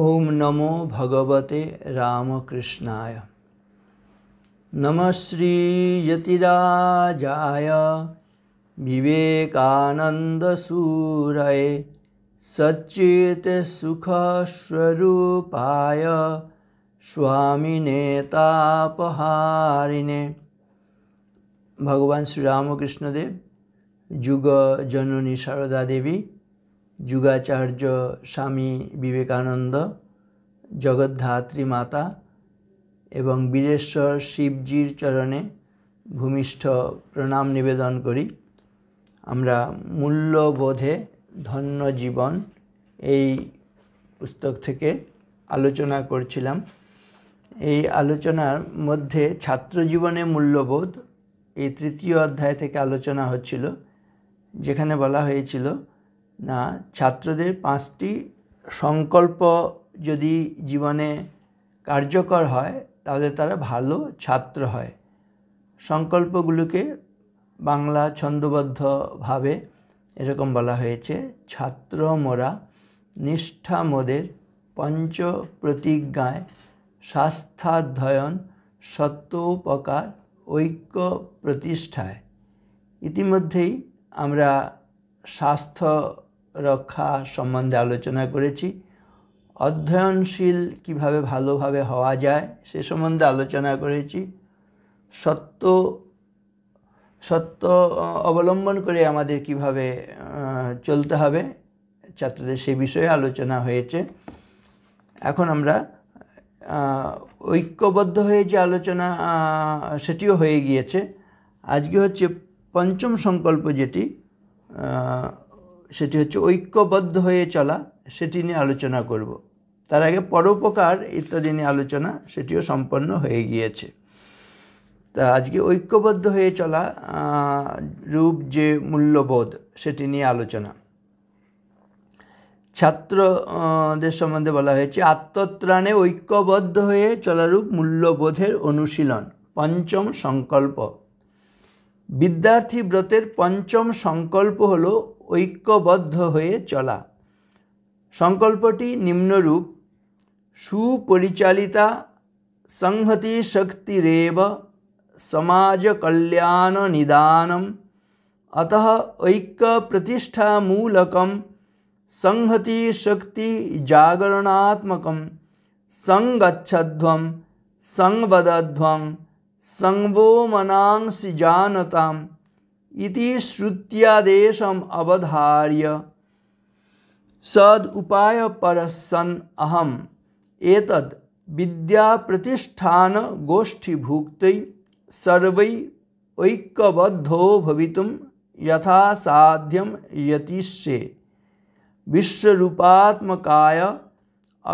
ओम नमो भगवते रामकृष्णाय नमः श्रीयतिराजाय विवेकानन्दसूरये सच्चित्सुखस्वरूपाय स्वामिने तापहारिणे भगवान श्री रामकृष्णदेव युग जननी शारदा देवी যুগাচার্য স্বামী বিবেকানন্দ জগদ্ধাত্রী মাতা এবং বীরেশ্বর শিবজির চরণে ভূমিষ্ঠ প্রণাম নিবেদন করি আমরা মূল্যবোধে ধন্য জীবন এই পুস্তক থেকে আলোচনা করছিলাম এই আলোচনার মধ্যে ছাত্র জীবনে মূল্যবোধ এই তৃতীয় অধ্যায় থেকে আলোচনা হচ্ছিল যেখানে বলা হয়েছিল না ছাত্রদের পাঁচটি সংকল্প যদি জীবনে কার্যকর হয় তাহলে তারা ভালো ছাত্র হয় সংকল্পগুলোকে বাংলা ছন্দবদ্ধভাবে এরকম বলা হয়েছে ছাত্র মোরা নিষ্ঠা মোদের পঞ্চ প্রতিজ্ঞায় স্বাস্থ্যাধ্যয়ন সত্যোপকার ঐক্য প্রতিষ্ঠায় ইতিমধ্যেই আমরা স্বাস্থ্য রক্ষা সম্বন্ধে আলোচনা করেছি অধ্যয়নশীল কিভাবে ভালোভাবে হওয়া যায় সে সম্বন্ধে আলোচনা করেছি সত্য সত্য অবলম্বন করে আমাদের কিভাবে চলতে হবে ছাত্রদের সে বিষয়ে আলোচনা হয়েছে এখন আমরা ঐক্যবদ্ধ হয়ে যে আলোচনা সেটিও হয়ে গিয়েছে আজকে হচ্ছে পঞ্চম সংকল্প যেটি সেটি হচ্ছে ঐক্যবদ্ধ হয়ে চলা সেটি নিয়ে আলোচনা করব তার আগে পরোপকার ইত্যাদি নিয়ে আলোচনা সেটিও সম্পন্ন হয়ে গিয়েছে তা আজকে ঐক্যবদ্ধ হয়ে চলা রূপ যে মূল্যবোধ সেটি নিয়ে আলোচনা ছাত্রদের সম্বন্ধে বলা হয়েছে আত্মত্রাণে ঐক্যবদ্ধ হয়ে চলারূপ মূল্যবোধের অনুশীলন পঞ্চম সংকল্প বিদ্যার্থী ব্রতের পঞ্চম সংকল্প হল हो चला संकल्पटी निम्नरूप নিম্নরূপ संहति शक्ति रेव समाज कल्याण निदानम अतः ऐक्य प्रतिष्ठा मूलकम संहति शक्ति जागरणात्मक संगछध्व संवदध्व संवो मनांसि इति श्रुत्यादेश अवधार्य सद उपाय परसन अहम एतद विद्या प्रतिष्ठान गोष्ठी भुक्त सर्व ऐक्यबद्धो भवितुम साध्यम यतिशे विश्वरूपात्मकाय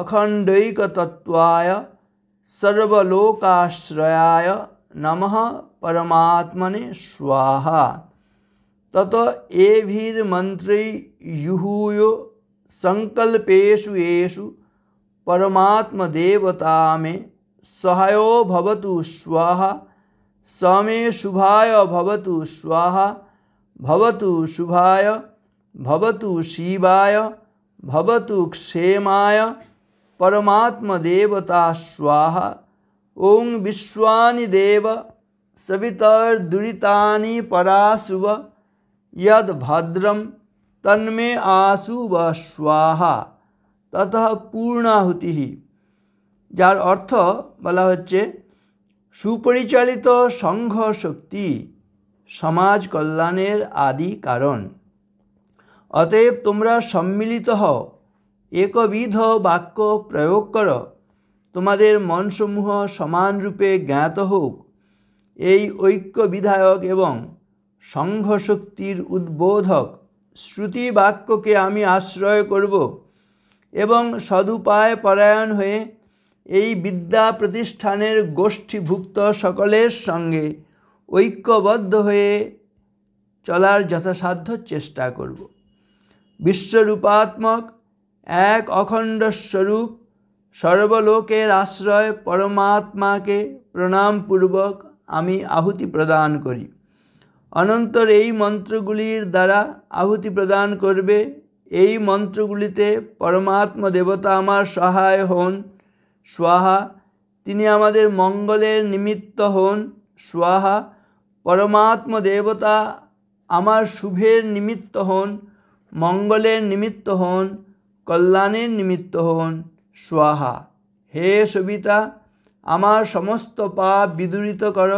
अखंडैकतत्वाय सर्वलोकाश्रयाय नमः परमात्मने स्वाहा तत एभिर्मन्त्रैर्युहूय सङ्कल्पेषु येषु देवता में सहायो भवतु स्वाहा समे शुभाय भवतु स्वाहा भवतु शुभाय भवतु शिवाय भवतु क्षेमाय परमात्म देवता स्वाहा ओं विश्वानि देव सवितर दुरितानि पराशुभ यद ভদ্রম তন্মে আশু বা স্বাহা ততः পূর্ণাহুতি যার অর্থ বলা হচ্ছে সুপরিচালিত সংঘ শক্তি সমাজ কল্যাণের আদি কারণ অতএব তোমরা সম্মিলিত হও একবিধ বাক্য প্রয়োগ কর তোমাদের মনসমূহ সমানরূপে জ্ঞাত হোক এই ঐক্য বিধায়ক এবং সংঘশক্তির উদ্বোধক শ্রুতি বাক্যকে আমি আশ্রয় করব এবং সদুপায় পরায়ণ হয়ে এই বিদ্যা প্রতিষ্ঠানের গোষ্ঠীভুক্ত সকলের সঙ্গে ঐক্যবদ্ধ হয়ে চলার যথাসাধ্য চেষ্টা করব বিশ্বরূপাত্মক এক অখণ্ড স্বরূপ সর্বলোকের আশ্রয় পরমাত্মাকে প্রণামপূর্বক আমি আহুতি প্রদান করি অনন্তর এই মন্ত্রগুলির দ্বারা আহুতি প্রদান করবে এই মন্ত্রগুলিতে পরমাত্ম দেবতা আমার সহায় হন সোহা তিনি আমাদের মঙ্গলের নিমিত্ত হন সোহা পরমাত্ম দেবতা আমার শুভের নিমিত্ত হন মঙ্গলের নিমিত্ত হন কল্যাণের নিমিত্ত হন সোহা হে সবিতা আমার সমস্ত পাপ বিদূরিত কর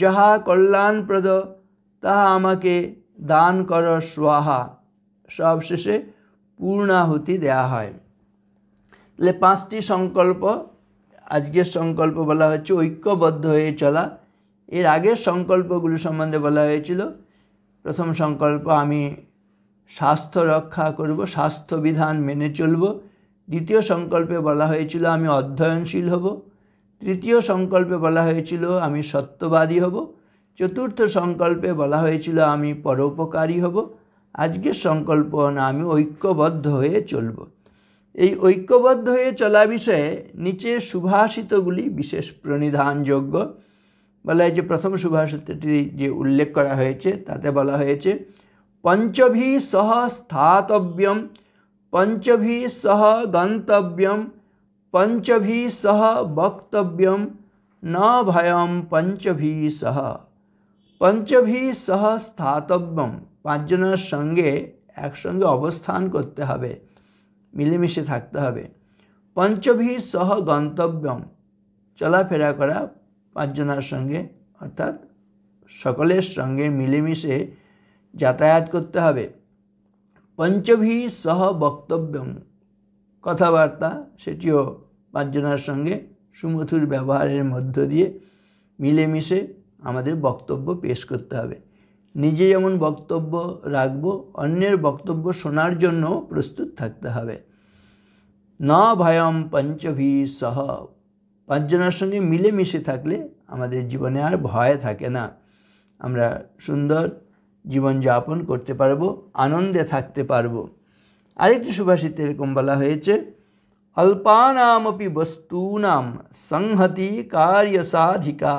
যাহা কল্যাণপ্রদ তাহা আমাকে দান কর সোয়াহা সবশেষে পূর্ণাহুতি দেয়া হয় তাহলে পাঁচটি সংকল্প আজকের সংকল্প বলা হয়েছে ঐক্যবদ্ধ হয়ে চলা এর আগের সংকল্পগুলো সম্বন্ধে বলা হয়েছিল প্রথম সংকল্প আমি স্বাস্থ্য রক্ষা করব স্বাস্থ্যবিধান মেনে চলব দ্বিতীয় সংকল্পে বলা হয়েছিল আমি অধ্যয়নশীল হব তৃতীয় সংকল্পে বলা হয়েছিল আমি সত্যবাদী হব চতুর্থ সংকল্পে বলা হয়েছিল আমি পরোপকারী হব আজকের সংকল্প না আমি ঐক্যবদ্ধ হয়ে চলব এই ঐক্যবদ্ধ হয়ে চলা বিষয়ে নিচে সুভাষিতগুলি বিশেষ প্রণিধানযোগ্য বলা হয়েছে প্রথম সুভাষিতটি যে উল্লেখ করা হয়েছে তাতে বলা হয়েছে পঞ্চভি সহ স্থাতব্যম পঞ্চভি সহ গন্তব্যম পঞ্চভি সহ বক্তব্যম ন ভয়ম পঞ্চভি সহ পঞ্চভি সহ স্থাতব্যম পাঁচজনের সঙ্গে একসঙ্গে অবস্থান করতে হবে মিলেমিশে থাকতে হবে পঞ্চভি সহ গন্তব্যম চলাফেরা করা পাঁচজনের সঙ্গে অর্থাৎ সকলের সঙ্গে মিলেমিশে যাতায়াত করতে হবে পঞ্চভি সহ বক্তব্যম কথাবার্তা সেটিও পাঁচজনের সঙ্গে সুমথুর ব্যবহারের মধ্য দিয়ে মিলেমিশে আমাদের বক্তব্য পেশ করতে হবে নিজে যেমন বক্তব্য রাখব অন্যের বক্তব্য শোনার জন্য প্রস্তুত থাকতে হবে না ভয়ম পঞ্চভি সহ পাঁচজনের সঙ্গে মিলেমিশে থাকলে আমাদের জীবনে আর ভয় থাকে না আমরা সুন্দর জীবনযাপন করতে পারবো আনন্দে থাকতে পারবো আরেকটি সুভাষিত এরকম বলা হয়েছে অল্পানামপি বস্তুনাম সংহতি কার্যসাধিকা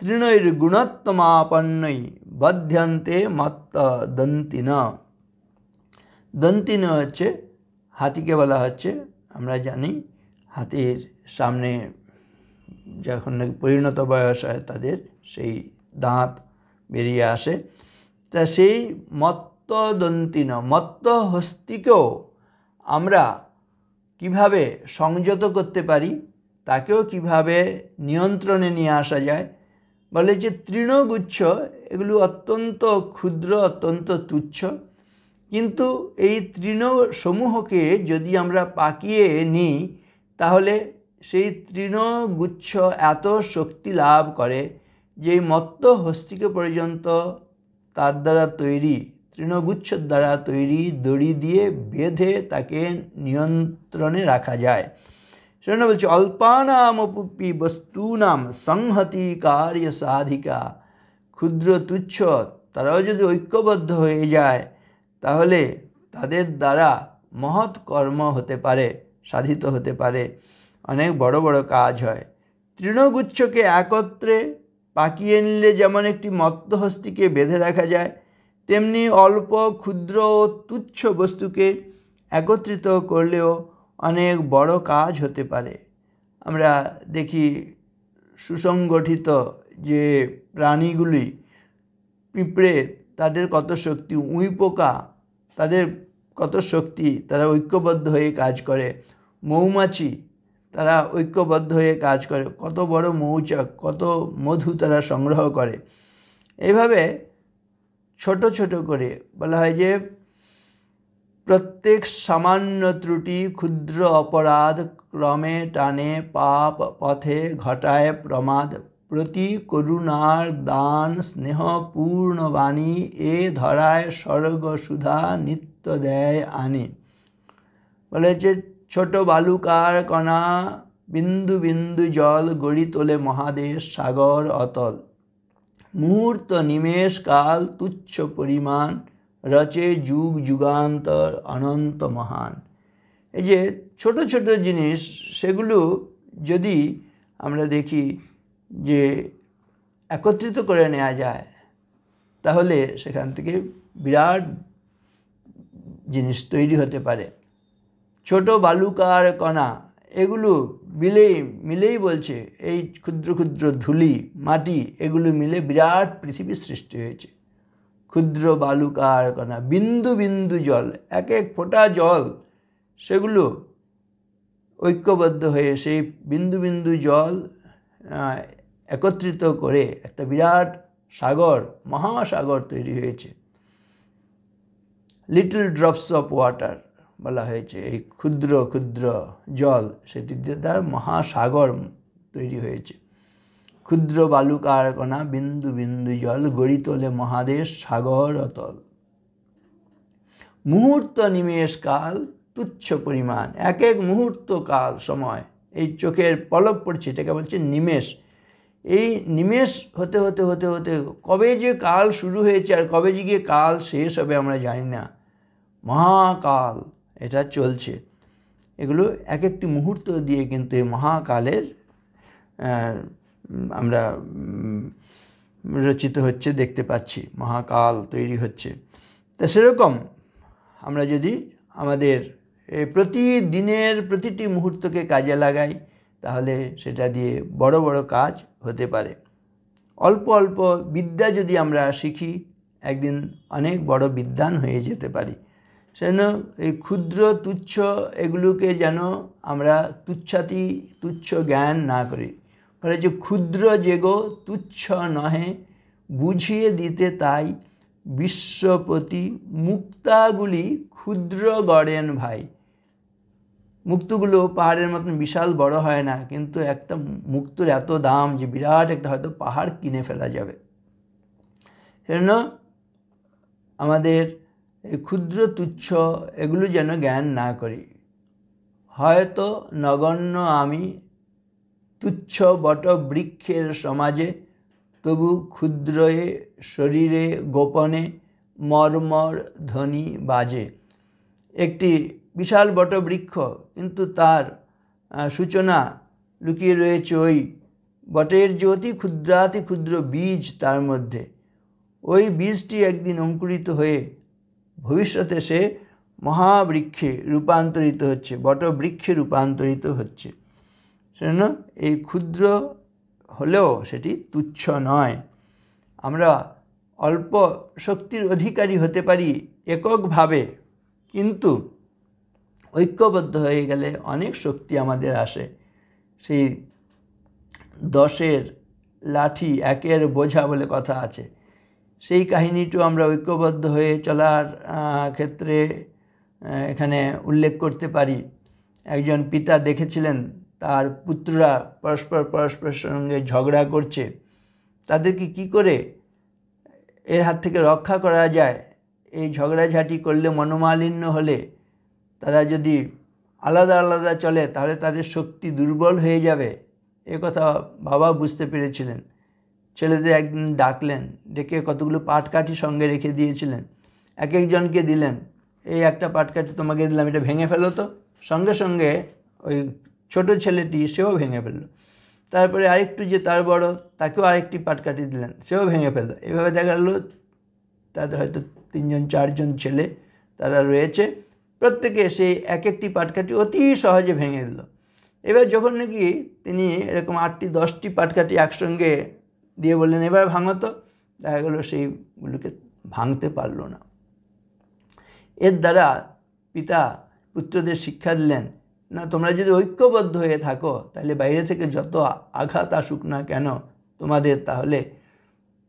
তৃণৈর্গুণত্বমাপন্নৈ বধ্যন্তে মাত্তা দন্তিনা দন্তিন হচ্ছে হাতিকে বলা হচ্ছে আমরা জানি হাতির সামনে যখন নাকি পরিণত বয়স হয় তাদের সেই দাঁত বেরিয়ে আসে তা সেই মত্তদন্তিন মত্ত হস্তিকেও আমরা কিভাবে সংযত করতে পারি তাকেও কিভাবে নিয়ন্ত্রণে নিয়ে আসা যায় বলে যে তৃণগুচ্ছ এগুলো অত্যন্ত ক্ষুদ্র অত্যন্ত তুচ্ছ কিন্তু এই তৃণসমূহকে যদি আমরা পাকিয়ে নিই তাহলে সেই তৃণগুচ্ছ এত শক্তি লাভ করে যে মত্ত হস্তিকে পর্যন্ত তার দ্বারা তৈরি তৃণগুচ্ছর দ্বারা তৈরি দড়ি দিয়ে বেঁধে তাকে নিয়ন্ত্রণে রাখা যায় সেটা বলছে অল্পানাম অপুপি বস্তুনাম সংহতি কার্য সাধিকা ক্ষুদ্র তুচ্ছ তারাও যদি ঐক্যবদ্ধ হয়ে যায় তাহলে তাদের দ্বারা মহৎ কর্ম হতে পারে সাধিত হতে পারে অনেক বড় বড় কাজ হয় তৃণগুচ্ছকে একত্রে পাকিয়ে নিলে যেমন একটি মত্তহস্তিকে বেঁধে রাখা যায় তেমনি অল্প ক্ষুদ্র তুচ্ছ বস্তুকে একত্রিত করলেও অনেক বড় কাজ হতে পারে আমরা দেখি সুসংগঠিত যে প্রাণীগুলি পিঁপড়ে তাদের কত শক্তি উঁই পোকা তাদের কত শক্তি তারা ঐক্যবদ্ধ হয়ে কাজ করে মৌমাছি তারা ঐক্যবদ্ধ হয়ে কাজ করে কত বড় মৌচাক কত মধু তারা সংগ্রহ করে এইভাবে ছোট ছোট করে বলা হয় যে প্রত্যেক সামান্য ত্রুটি ক্ষুদ্র অপরাধ ক্রমে টানে পাপ পথে ঘটায় প্রমাদ প্রতি করুণার দান পূর্ণ বাণী এ ধরায় স্বর্গসুধা নিত্য দেয় আনে বলেছে ছোট বালুকার কণা বিন্দু বিন্দু জল গড়ি তোলে মহাদেশ সাগর অতল মুহূর্ত নিমেষ কাল তুচ্ছ পরিমাণ রচে যুগ যুগান্তর অনন্ত মহান এই যে ছোট ছোট জিনিস সেগুলো যদি আমরা দেখি যে একত্রিত করে নেওয়া যায় তাহলে সেখান থেকে বিরাট জিনিস তৈরি হতে পারে ছোট বালুকার কণা এগুলো মিলেই মিলেই বলছে এই ক্ষুদ্র ক্ষুদ্র ধুলি মাটি এগুলো মিলে বিরাট পৃথিবী সৃষ্টি হয়েছে ক্ষুদ্র বালুকার কণা বিন্দু বিন্দু জল এক এক ফোঁটা জল সেগুলো ঐক্যবদ্ধ হয়ে সেই বিন্দু বিন্দু জল একত্রিত করে একটা বিরাট সাগর মহাসাগর তৈরি হয়েছে লিটল ড্রপস অফ ওয়াটার বলা হয়েছে এই ক্ষুদ্র ক্ষুদ্র জল সেটি দিয়ে তার মহাসাগর তৈরি হয়েছে ক্ষুদ্র বালুকার কণা বিন্দু বিন্দু জল গড়ি তোলে মহাদেশ সাগর অতল মুহূর্ত নিমেষ কাল তুচ্ছ পরিমাণ এক এক মুহূর্ত কাল সময় এই চোখের পলক পড়ছে এটাকে বলছে নিমেষ এই নিমেষ হতে হতে হতে হতে কবে যে কাল শুরু হয়েছে আর কবে যে গিয়ে কাল শেষ হবে আমরা জানি না মহাকাল এটা চলছে এগুলো এক একটি মুহূর্ত দিয়ে কিন্তু এই মহাকালের আমরা রচিত হচ্ছে দেখতে পাচ্ছি মহাকাল তৈরি হচ্ছে তা সেরকম আমরা যদি আমাদের প্রতিদিনের প্রতিটি মুহূর্তকে কাজে লাগাই তাহলে সেটা দিয়ে বড় বড় কাজ হতে পারে অল্প অল্প বিদ্যা যদি আমরা শিখি একদিন অনেক বড় বিদ্যান হয়ে যেতে পারি সেজন্য এই ক্ষুদ্র তুচ্ছ এগুলোকে যেন আমরা তুচ্ছাতি তুচ্ছ জ্ঞান না করি ফলে যে ক্ষুদ্র যেগ তুচ্ছ নহে বুঝিয়ে দিতে তাই বিশ্বপতি মুক্তাগুলি ক্ষুদ্র গড়েন ভাই মুক্তগুলো পাহাড়ের মতন বিশাল বড় হয় না কিন্তু একটা মুক্তর এত দাম যে বিরাট একটা হয়তো পাহাড় কিনে ফেলা যাবে সেজন্য আমাদের এই ক্ষুদ্র তুচ্ছ এগুলো যেন জ্ঞান না করি হয়তো নগণ্য আমি তুচ্ছ বট বৃক্ষের সমাজে তবু ক্ষুদ্রয়ে শরীরে গোপনে মর্মর ধ্বনি বাজে একটি বিশাল বট বৃক্ষ কিন্তু তার সূচনা লুকিয়ে রয়েছে ওই বটের যে অতি ক্ষুদ্রাতি ক্ষুদ্র বীজ তার মধ্যে ওই বীজটি একদিন অঙ্কুরিত হয়ে ভবিষ্যতে সে মহাবৃক্ষে রূপান্তরিত হচ্ছে বটবৃক্ষে রূপান্তরিত হচ্ছে সেজন্য এই ক্ষুদ্র হলেও সেটি তুচ্ছ নয় আমরা অল্প শক্তির অধিকারী হতে পারি এককভাবে কিন্তু ঐক্যবদ্ধ হয়ে গেলে অনেক শক্তি আমাদের আসে সেই দশের লাঠি একের বোঝা বলে কথা আছে সেই কাহিনীটিও আমরা ঐক্যবদ্ধ হয়ে চলার ক্ষেত্রে এখানে উল্লেখ করতে পারি একজন পিতা দেখেছিলেন তার পুত্ররা পরস্পর পরস্পরের সঙ্গে ঝগড়া করছে তাদেরকে কি করে এর হাত থেকে রক্ষা করা যায় এই ঝগড়াঝাটি করলে মনোমালিন্য হলে তারা যদি আলাদা আলাদা চলে তাহলে তাদের শক্তি দুর্বল হয়ে যাবে এ কথা বাবা বুঝতে পেরেছিলেন ছেলেদের একদিন ডাকলেন ডেকে কতগুলো পাটকাঠি সঙ্গে রেখে দিয়েছিলেন এক একজনকে দিলেন এই একটা পাটকাঠি তোমাকে দিলাম এটা ভেঙে ফেলো তো সঙ্গে সঙ্গে ওই ছোট ছেলেটি সেও ভেঙে ফেলল তারপরে আরেকটু যে তার বড় তাকেও আরেকটি পাট কাটিয়ে দিলেন সেও ভেঙে ফেলল এভাবে দেখা গেল তাদের হয়তো তিনজন চারজন ছেলে তারা রয়েছে প্রত্যেকে সেই এক একটি পাটকাঠি অতি সহজে ভেঙে দিল এবার যখন নাকি তিনি এরকম আটটি দশটি পাটকাঠি একসঙ্গে দিয়ে বললেন এবার ভাঙতো দেখা গেল সেইগুলোকে ভাঙতে পারল না এর দ্বারা পিতা পুত্রদের শিক্ষা দিলেন না তোমরা যদি ঐক্যবদ্ধ হয়ে থাকো তাহলে বাইরে থেকে যত আঘাত আসুক না কেন তোমাদের তাহলে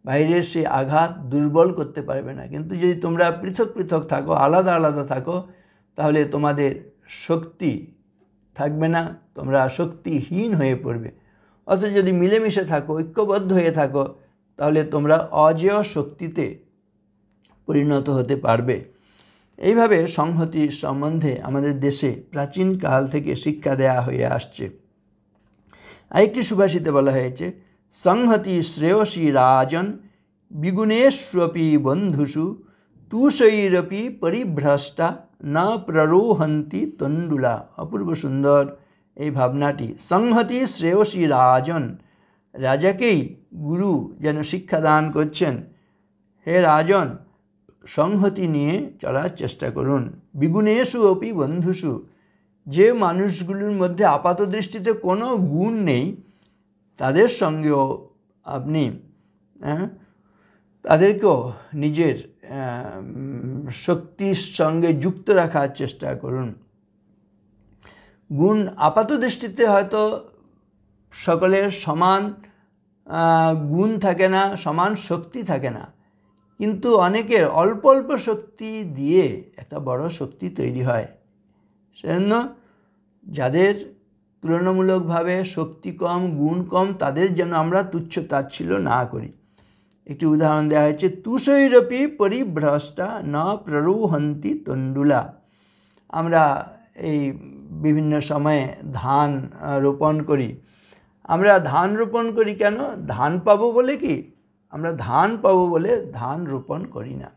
বাইরের সেই আঘাত দুর্বল করতে পারবে না কিন্তু যদি তোমরা পৃথক পৃথক থাকো আলাদা আলাদা থাকো তাহলে তোমাদের শক্তি থাকবে না তোমরা শক্তিহীন হয়ে পড়বে অথচ যদি মিলেমিশে থাকো ঐক্যবদ্ধ হয়ে থাকো তাহলে তোমরা অজেয় শক্তিতে পরিণত হতে পারবে এইভাবে সংহতি সম্বন্ধে আমাদের দেশে প্রাচীন কাল থেকে শিক্ষা দেয়া হয়ে আসছে আরেকটি সুভাষিতে বলা হয়েছে সংহতি শ্রেয়সী রাজন বিগুণেশ্বপি বন্ধুষু তুষৈরপি পরিভ্রষ্টা না প্ররোহন্তি তণ্ডুলা অপূর্ব সুন্দর এই ভাবনাটি সংহতি শ্রেয়সী রাজন রাজাকেই গুরু যেন শিক্ষাদান করছেন হে রাজন সংহতি নিয়ে চলার চেষ্টা করুন বিগুণেশু অপি বন্ধুসু যে মানুষগুলির মধ্যে আপাত দৃষ্টিতে কোনো গুণ নেই তাদের সঙ্গেও আপনি হ্যাঁ, তাদেরকেও নিজের শক্তির সঙ্গে যুক্ত রাখার চেষ্টা করুন গুণ আপাত দৃষ্টিতে হয়তো সকলের সমান গুণ থাকে না সমান শক্তি থাকে না কিন্তু অনেকের অল্প অল্প শক্তি দিয়ে একটা বড় শক্তি তৈরি হয় সেজন্য যাদের তুলনামূলকভাবে শক্তি কম গুণ কম তাদের যেন আমরা তুচ্ছ তাচ্ছিল না করি একটি উদাহরণ দেওয়া হয়েছে তুষৈরপি পরিভ্রষ্টা না প্ররোহন্তি তণ্ডুলা আমরা এই বিভিন্ন সময়ে ধান রোপণ করি আমরা ধান রোপণ করি কেন ধান পাবো বলে কি আমরা ধান পাবো বলে ধান রোপণ করি না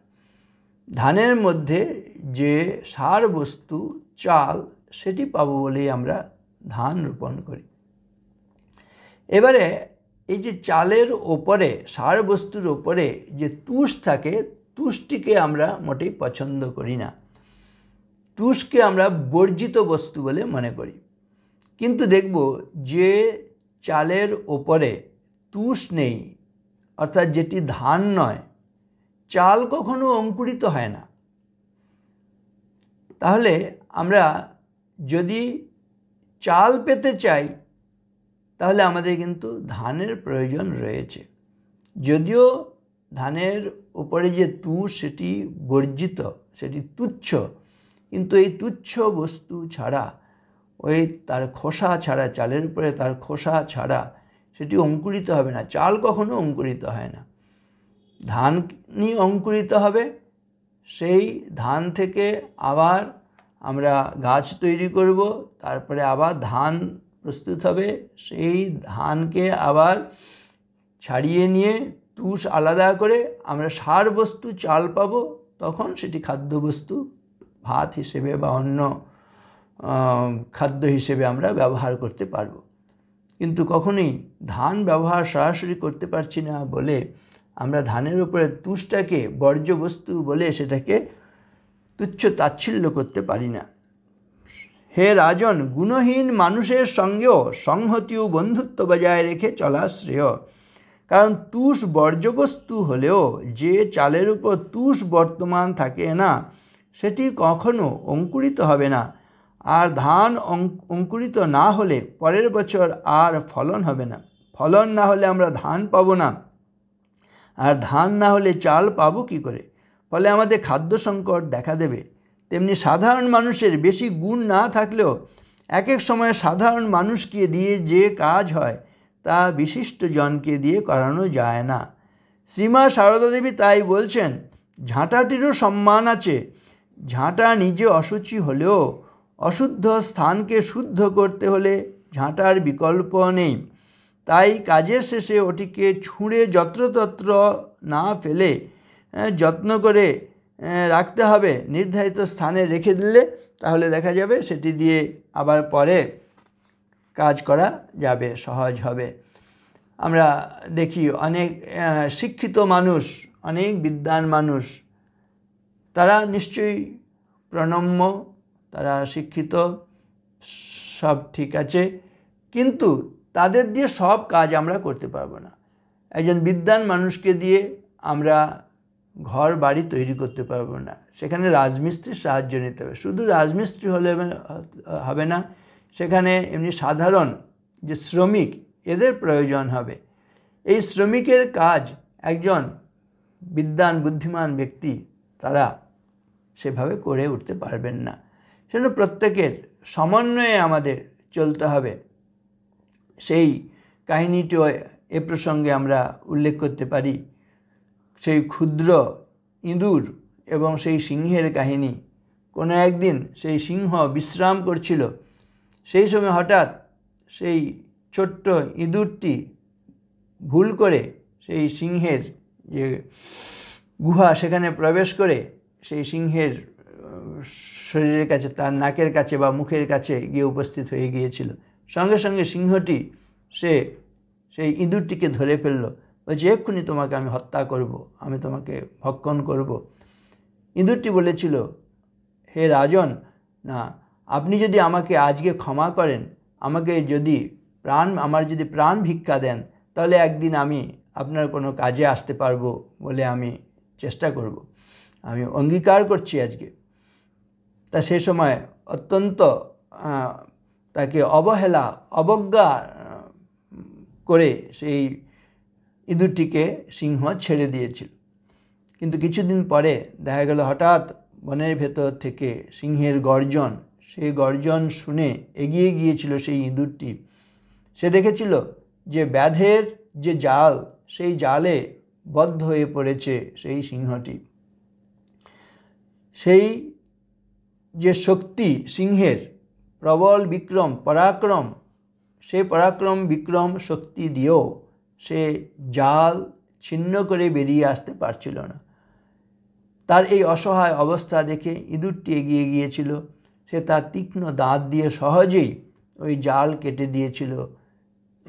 ধানের মধ্যে যে সার বস্তু চাল সেটি পাবো বলেই আমরা ধান রোপণ করি এবারে এই যে চালের ওপরে সার বস্তুর ওপরে যে তুষ থাকে তুষটিকে আমরা মোটেই পছন্দ করি না তুষকে আমরা বর্জিত বস্তু বলে মনে করি কিন্তু দেখব যে চালের ওপরে তুষ নেই অর্থাৎ যেটি ধান নয় চাল কখনো অঙ্কুরিত হয় না তাহলে আমরা যদি চাল পেতে চাই তাহলে আমাদের কিন্তু ধানের প্রয়োজন রয়েছে যদিও ধানের উপরে যে তু সেটি বর্জিত সেটি তুচ্ছ কিন্তু এই তুচ্ছ বস্তু ছাড়া ওই তার খোসা ছাড়া চালের উপরে তার খোসা ছাড়া সেটি অঙ্কুরিত হবে না চাল কখনো অঙ্কুরিত হয় না ধানই অঙ্কুরিত হবে সেই ধান থেকে আবার আমরা গাছ তৈরি করব তারপরে আবার ধান প্রস্তুত হবে সেই ধানকে আবার ছাড়িয়ে নিয়ে তুষ আলাদা করে আমরা সার বস্তু চাল পাবো তখন সেটি খাদ্যবস্তু ভাত হিসেবে বা অন্য খাদ্য হিসেবে আমরা ব্যবহার করতে পারবো কিন্তু কখনই ধান ব্যবহার সরাসরি করতে পারছি না বলে আমরা ধানের উপরে তুষটাকে বর্জ্যবস্তু বলে সেটাকে তুচ্ছ তাচ্ছিল্য করতে পারি না হে রাজন গুণহীন মানুষের সঙ্গেও সংহতি ও বন্ধুত্ব বজায় রেখে চলা শ্রেয় কারণ তুষ বর্জ্যবস্তু হলেও যে চালের উপর তুষ বর্তমান থাকে না সেটি কখনো অঙ্কুরিত হবে না আর ধান অঙ্কুরিত না হলে পরের বছর আর ফলন হবে না ফলন না হলে আমরা ধান পাবো না আর ধান না হলে চাল পাবো কি করে ফলে আমাদের খাদ্য সংকট দেখা দেবে তেমনি সাধারণ মানুষের বেশি গুণ না থাকলেও এক এক সময় সাধারণ মানুষকে দিয়ে যে কাজ হয় তা বিশিষ্ট জনকে দিয়ে করানো যায় না শ্রীমা সারদা দেবী তাই বলছেন ঝাঁটাটিরও সম্মান আছে ঝাঁটা নিজে অসুচি হলেও অশুদ্ধ স্থানকে শুদ্ধ করতে হলে ঝাঁটার বিকল্প নেই তাই কাজের শেষে ওটিকে ছুঁড়ে যত্রতত্র না ফেলে যত্ন করে রাখতে হবে নির্ধারিত স্থানে রেখে দিলে তাহলে দেখা যাবে সেটি দিয়ে আবার পরে কাজ করা যাবে সহজ হবে আমরা দেখি অনেক শিক্ষিত মানুষ অনেক বিদ্যান মানুষ তারা নিশ্চয়ই প্রণম্য তারা শিক্ষিত সব ঠিক আছে কিন্তু তাদের দিয়ে সব কাজ আমরা করতে পারবো না একজন বিদ্যান মানুষকে দিয়ে আমরা ঘর বাড়ি তৈরি করতে পারবো না সেখানে রাজমিস্ত্রির সাহায্য নিতে হবে শুধু রাজমিস্ত্রি হলে হবে না সেখানে এমনি সাধারণ যে শ্রমিক এদের প্রয়োজন হবে এই শ্রমিকের কাজ একজন বিদ্যান বুদ্ধিমান ব্যক্তি তারা সেভাবে করে উঠতে পারবেন না সেজন্য প্রত্যেকের সমন্বয়ে আমাদের চলতে হবে সেই কাহিনীটিও এ প্রসঙ্গে আমরা উল্লেখ করতে পারি সেই ক্ষুদ্র ইঁদুর এবং সেই সিংহের কাহিনী কোনো একদিন সেই সিংহ বিশ্রাম করছিল সেই সময় হঠাৎ সেই ছোট্ট ইঁদুরটি ভুল করে সেই সিংহের যে গুহা সেখানে প্রবেশ করে সেই সিংহের শরীরের কাছে তার নাকের কাছে বা মুখের কাছে গিয়ে উপস্থিত হয়ে গিয়েছিল সঙ্গে সঙ্গে সিংহটি সে সেই ইঁদুরটিকে ধরে ফেলল বলছে এক্ষুনি তোমাকে আমি হত্যা করব আমি তোমাকে ভক্ষণ করব ইঁদুরটি বলেছিল হে রাজন না আপনি যদি আমাকে আজকে ক্ষমা করেন আমাকে যদি প্রাণ আমার যদি প্রাণ ভিক্ষা দেন তাহলে একদিন আমি আপনার কোনো কাজে আসতে পারবো বলে আমি চেষ্টা করব আমি অঙ্গীকার করছি আজকে তা সে সময় অত্যন্ত তাকে অবহেলা অবজ্ঞা করে সেই ইঁদুরটিকে সিংহ ছেড়ে দিয়েছিল কিন্তু কিছুদিন পরে দেখা গেল হঠাৎ বনের ভেতর থেকে সিংহের গর্জন সেই গর্জন শুনে এগিয়ে গিয়েছিল সেই ইঁদুরটি সে দেখেছিল যে ব্যাধের যে জাল সেই জালে বদ্ধ হয়ে পড়েছে সেই সিংহটি সেই যে শক্তি সিংহের প্রবল বিক্রম পরাক্রম সে পরাক্রম বিক্রম শক্তি দিয়েও সে জাল ছিন্ন করে বেরিয়ে আসতে পারছিল না তার এই অসহায় অবস্থা দেখে ইঁদুরটি এগিয়ে গিয়েছিল সে তার তীক্ষ্ণ দাঁত দিয়ে সহজেই ওই জাল কেটে দিয়েছিল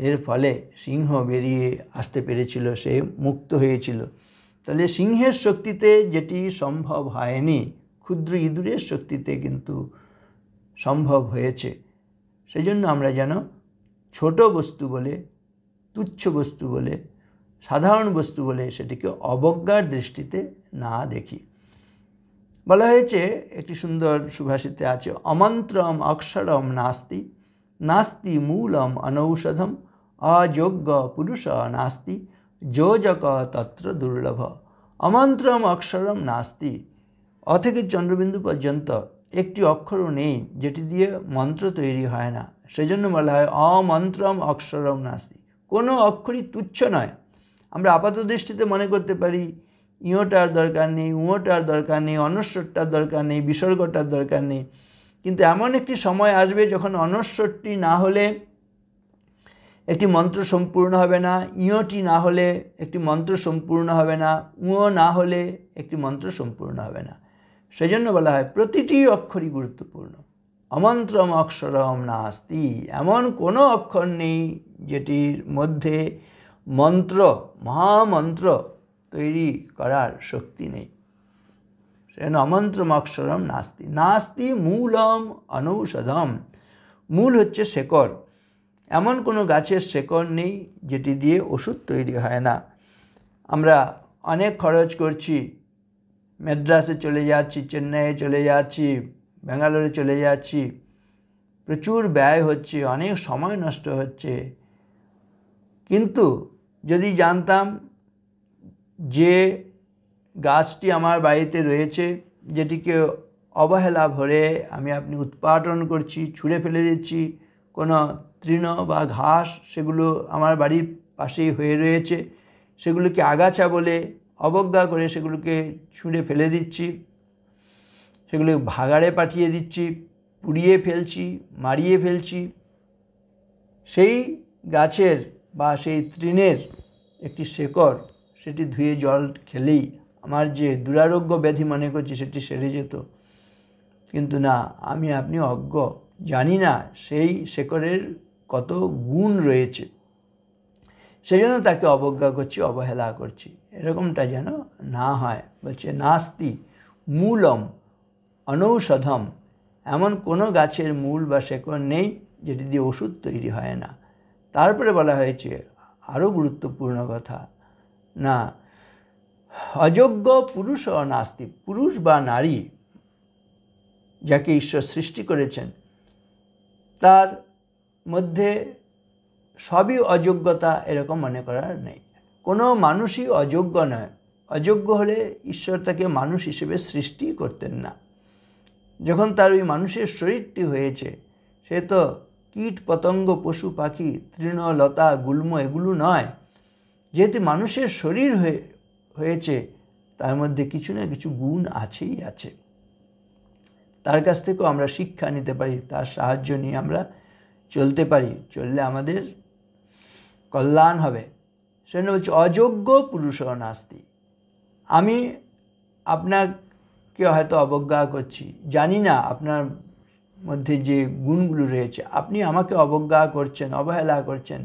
এর ফলে সিংহ বেরিয়ে আসতে পেরেছিল সে মুক্ত হয়েছিল তাহলে সিংহের শক্তিতে যেটি সম্ভব হয়নি ক্ষুদ্র ইঁদুরের শক্তিতে কিন্তু সম্ভব হয়েছে সেই জন্য আমরা যেন ছোট বস্তু বলে তুচ্ছ বস্তু বলে সাধারণ বস্তু বলে সেটিকে অবজ্ঞার দৃষ্টিতে না দেখি বলা হয়েছে একটি সুন্দর সুভাষিতে আছে অমন্ত্রম অক্ষরম নাস্তি নাস্তি মূলম অনৌষধম অযোগ্য পুরুষ নাস্তি যোজক তত্র দুর্লভ অমন্ত্রম অক্ষরম নাস্তি অ চন্দ্রবিন্দু পর্যন্ত একটি অক্ষরও নেই যেটি দিয়ে মন্ত্র তৈরি হয় না সেজন্য বলা হয় অমন্ত্রম অক্ষরম নাস্তি কোনো অক্ষরই তুচ্ছ নয় আমরা আপাত দৃষ্টিতে মনে করতে পারি ইঁটার দরকার নেই উঁটার দরকার নেই অনশ্বরটার দরকার নেই বিসর্গটার দরকার নেই কিন্তু এমন একটি সময় আসবে যখন অনশ্বরটি না হলে একটি মন্ত্র সম্পূর্ণ হবে না ইঁয়োটি না হলে একটি মন্ত্র সম্পূর্ণ হবে না উঁয়ো না হলে একটি মন্ত্র সম্পূর্ণ হবে না সেজন্য বলা হয় প্রতিটি অক্ষরই গুরুত্বপূর্ণ অমন্ত্রম অক্ষরম নাস্তি এমন কোনো অক্ষর নেই যেটির মধ্যে মন্ত্র মহামন্ত্র তৈরি করার শক্তি নেই সেজন্য অমন্ত্রম অক্ষরম নাস্তি নাস্তি মূলম অনৌষধম মূল হচ্ছে শেকড় এমন কোনো গাছের শেকড় নেই যেটি দিয়ে ওষুধ তৈরি হয় না আমরা অনেক খরচ করছি মেদ্রাসে চলে যাচ্ছি চেন্নাইয়ে চলে যাচ্ছি ব্যাঙ্গালোরে চলে যাচ্ছি প্রচুর ব্যয় হচ্ছে অনেক সময় নষ্ট হচ্ছে কিন্তু যদি জানতাম যে গাছটি আমার বাড়িতে রয়েছে যেটিকে অবহেলা ভরে আমি আপনি উৎপাদন করছি ছুঁড়ে ফেলে দিচ্ছি কোনো তৃণ বা ঘাস সেগুলো আমার বাড়ির পাশেই হয়ে রয়েছে সেগুলোকে আগাছা বলে অবজ্ঞা করে সেগুলোকে ছুঁড়ে ফেলে দিচ্ছি সেগুলো ভাগাড়ে পাঠিয়ে দিচ্ছি পুড়িয়ে ফেলছি মারিয়ে ফেলছি সেই গাছের বা সেই তৃণের একটি শেকড় সেটি ধুয়ে জল খেলেই আমার যে দুরারোগ্য ব্যাধি মনে করছি সেটি সেরে যেত কিন্তু না আমি আপনি অজ্ঞ জানি না সেই শেকড়ের কত গুণ রয়েছে সেজন্য তাকে অবজ্ঞা করছি অবহেলা করছি এরকমটা যেন না হয় বলছে নাস্তি মূলম অনৌষধম এমন কোনো গাছের মূল বা শেকড় নেই যেটি দিয়ে ওষুধ তৈরি হয় না তারপরে বলা হয়েছে আরও গুরুত্বপূর্ণ কথা না অযোগ্য পুরুষ ও নাস্তি পুরুষ বা নারী যাকে ঈশ্বর সৃষ্টি করেছেন তার মধ্যে সবই অযোগ্যতা এরকম মনে করার নেই কোনো মানুষই অযোগ্য নয় অযোগ্য হলে ঈশ্বর তাকে মানুষ হিসেবে সৃষ্টি করতেন না যখন তার ওই মানুষের শরীরটি হয়েছে সে তো কীট পতঙ্গ পশু পাখি তৃণলতা গুল্ম এগুলো নয় যেহেতু মানুষের শরীর হয়ে হয়েছে তার মধ্যে কিছু না কিছু গুণ আছেই আছে তার কাছ থেকেও আমরা শিক্ষা নিতে পারি তার সাহায্য নিয়ে আমরা চলতে পারি চললে আমাদের কল্যাণ হবে সেজন্য বলছি অযোগ্য পুরুষ নাস্তি আমি আপনাকে হয়তো অবজ্ঞা করছি জানি না আপনার মধ্যে যে গুণগুলো রয়েছে আপনি আমাকে অবজ্ঞা করছেন অবহেলা করছেন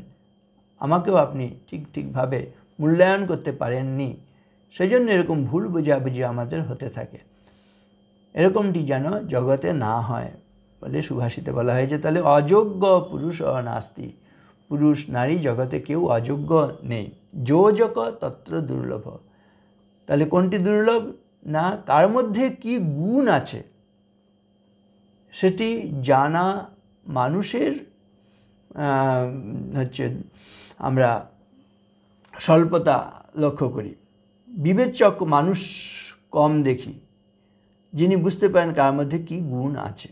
আমাকেও আপনি ঠিক ঠিকভাবে মূল্যায়ন করতে পারেননি সেজন্য এরকম ভুল বোঝাবুঝি আমাদের হতে থাকে এরকমটি যেন জগতে না হয় বলে সুভাষিতে বলা হয়েছে তাহলে অযোগ্য পুরুষ নাস্তি পুরুষ নারী জগতে কেউ অযোগ্য নেই যো যক তত্র দুর্লভ তাহলে কোনটি দুর্লভ না কার মধ্যে কি গুণ আছে সেটি জানা মানুষের হচ্ছে আমরা স্বল্পতা লক্ষ্য করি বিবেচক মানুষ কম দেখি যিনি বুঝতে পারেন কার মধ্যে কি গুণ আছে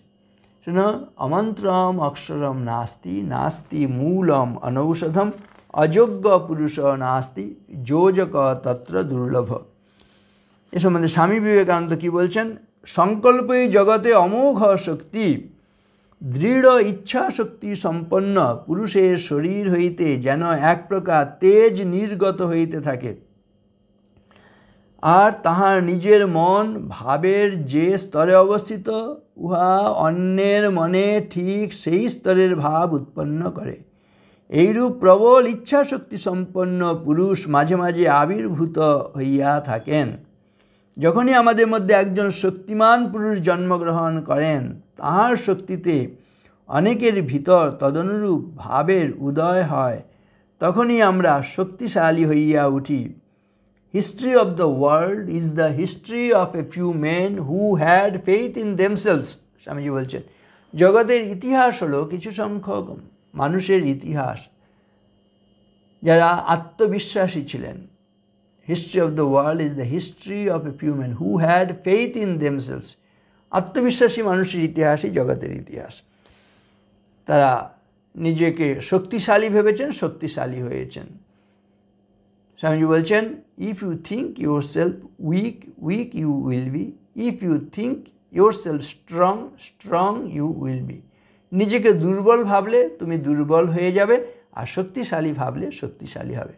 न अमन्त्रम् নাস্তি नास्ति नास्ति मूलम् अनौषधम् অযোগ্যপুরুষও নাস্তি যোজক তত্র দুর্লভ এ সম্বন্ধে স্বামী বিবেকানন্দ কি বলছেন সংকল্পে জগতে অমোঘ শক্তি দৃঢ় ইচ্ছা শক্তি সম্পন্ন পুরুষের শরীর হইতে যেন এক প্রকার তেজ নির্গত হইতে থাকে আর তাহার নিজের মন ভাবের যে স্তরে অবস্থিত উহা অন্যের মনে ঠিক সেই স্তরের ভাব উৎপন্ন করে এইরূপ প্রবল ইচ্ছাশক্তি সম্পন্ন পুরুষ মাঝে মাঝে আবির্ভূত হইয়া থাকেন যখনই আমাদের মধ্যে একজন শক্তিমান পুরুষ জন্মগ্রহণ করেন তাহার শক্তিতে অনেকের ভিতর তদনুরূপ ভাবের উদয় হয় তখনই আমরা শক্তিশালী হইয়া উঠি history of the world is the history of a few men who had faith in themselves Swamiji বলছেন জগতের ইতিহাস হলো কিছু সংখ্যক মানুষের ইতিহাস যারা আত্মবিশ্বাসী ছিলেন history of the world is the history of a few who had faith in themselves আত্মবিশ্বাসী মানুষের ইতিহাসই জগতের ইতিহাস তারা নিজেকে শক্তিশালী ভেবেছেন শক্তিশালী হয়েছেন স্বামীজি বলছেন if you think yourself weak weak you will be if you think yourself strong strong you will be নিজেকে দুর্বল ভাবলে তুমি দুর্বল হয়ে যাবে আর শক্তিশালী ভাবলে শক্তিশালী হবে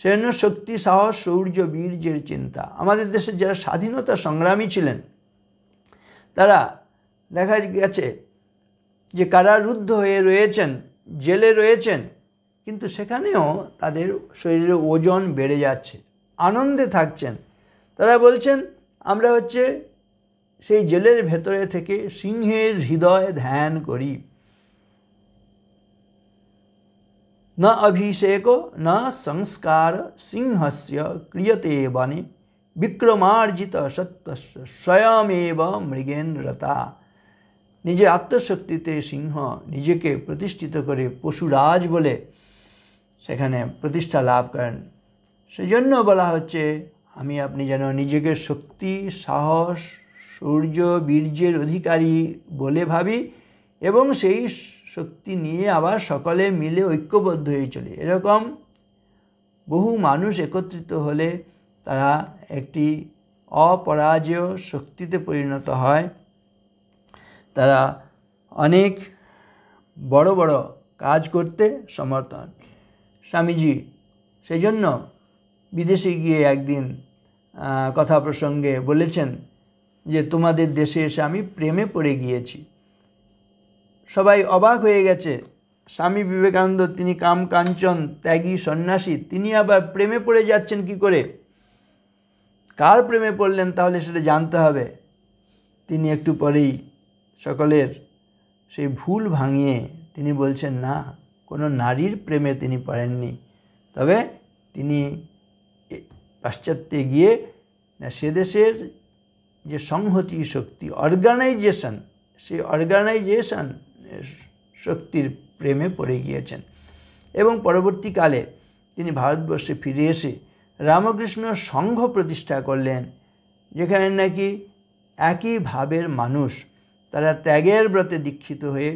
সেজন্য শক্তি সাহস শৌর্য বীর্যের চিন্তা আমাদের দেশের যারা স্বাধীনতা সংগ্রামী ছিলেন তারা দেখা গেছে যে কারারুদ্ধ হয়ে রয়েছেন জেলে রয়েছেন কিন্তু সেখানেও তাদের শরীরের ওজন বেড়ে যাচ্ছে আনন্দে থাকছেন তারা বলছেন আমরা হচ্ছে সেই জেলের ভেতরে থেকে সিংহের হৃদয় ধ্যান করি না অভিষেক না সংস্কার সিংহস্য ক্রিয়তে বানে বিক্রমার্জিত সত্যস্য স্বয়মেব মৃগেন রতা নিজে আত্মশক্তিতে সিংহ নিজেকে প্রতিষ্ঠিত করে পশুরাজ বলে সেখানে প্রতিষ্ঠা লাভ করেন সেজন্য বলা হচ্ছে আমি আপনি যেন নিজেকে শক্তি সাহস সূর্য বীর্যের অধিকারী বলে ভাবি এবং সেই শক্তি নিয়ে আবার সকলে মিলে ঐক্যবদ্ধ হয়ে চলি এরকম বহু মানুষ একত্রিত হলে তারা একটি অপরাজেয় শক্তিতে পরিণত হয় তারা অনেক বড় বড় কাজ করতে সমর্থন স্বামীজি সেই জন্য বিদেশে গিয়ে একদিন কথা প্রসঙ্গে বলেছেন যে তোমাদের দেশে এসে আমি প্রেমে পড়ে গিয়েছি সবাই অবাক হয়ে গেছে স্বামী বিবেকানন্দ তিনি কাম কাঞ্চন ত্যাগী সন্ন্যাসী তিনি আবার প্রেমে পড়ে যাচ্ছেন কি করে কার প্রেমে পড়লেন তাহলে সেটা জানতে হবে তিনি একটু পরেই সকলের সেই ভুল ভাঙিয়ে তিনি বলছেন না কোনো নারীর প্রেমে তিনি পড়েননি তবে তিনি পাশ্চাত্যে গিয়ে সে দেশের যে সংহতি শক্তি অর্গানাইজেশন সেই অর্গানাইজেশন শক্তির প্রেমে পড়ে গিয়েছেন এবং পরবর্তীকালে তিনি ভারতবর্ষে ফিরে এসে রামকৃষ্ণ সংঘ প্রতিষ্ঠা করলেন যেখানে নাকি একই ভাবের মানুষ তারা ত্যাগের ব্রতে দীক্ষিত হয়ে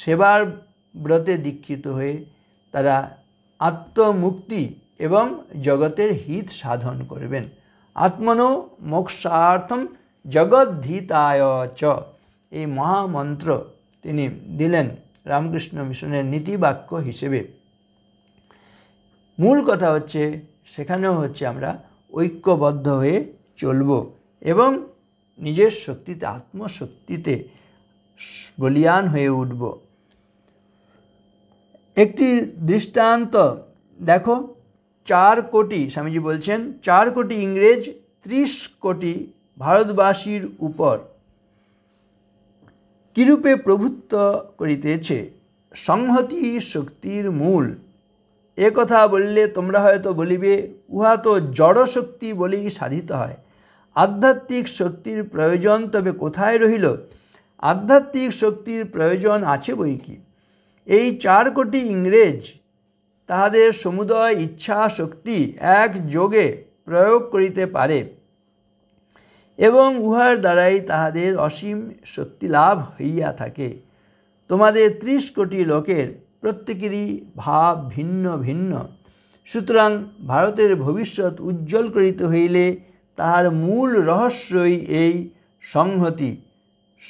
সেবার ব্রতে দীক্ষিত হয়ে তারা আত্মমুক্তি এবং জগতের হিত সাধন করবেন আত্মনো মোক্ষার্থম জগদ্ধিতায় চ এই মহামন্ত্র তিনি দিলেন রামকৃষ্ণ মিশনের নীতিবাক্য হিসেবে মূল কথা হচ্ছে সেখানেও হচ্ছে আমরা ঐক্যবদ্ধ হয়ে চলব এবং নিজের শক্তিতে আত্মশক্তিতে বলিয়ান হয়ে উঠব একটি দৃষ্টান্ত দেখো চার কোটি স্বামীজি বলছেন চার কোটি ইংরেজ ত্রিশ কোটি ভারতবাসীর উপর কিরূপে প্রভুত্ব করিতেছে সংহতি শক্তির মূল এ কথা বললে তোমরা হয়তো বলিবে উহা তো জড় শক্তি বলেই সাধিত হয় আধ্যাত্মিক শক্তির প্রয়োজন তবে কোথায় রহিল আধ্যাত্মিক শক্তির প্রয়োজন আছে বই কি এই চার কোটি ইংরেজ তাহাদের সমুদয় ইচ্ছা শক্তি একযোগে প্রয়োগ করিতে পারে এবং উহার দ্বারাই তাহাদের অসীম শক্তি লাভ হইয়া থাকে তোমাদের ত্রিশ কোটি লোকের প্রত্যেকেরই ভাব ভিন্ন ভিন্ন সুতরাং ভারতের ভবিষ্যৎ উজ্জ্বল করিতে হইলে তাহার মূল রহস্যই এই সংহতি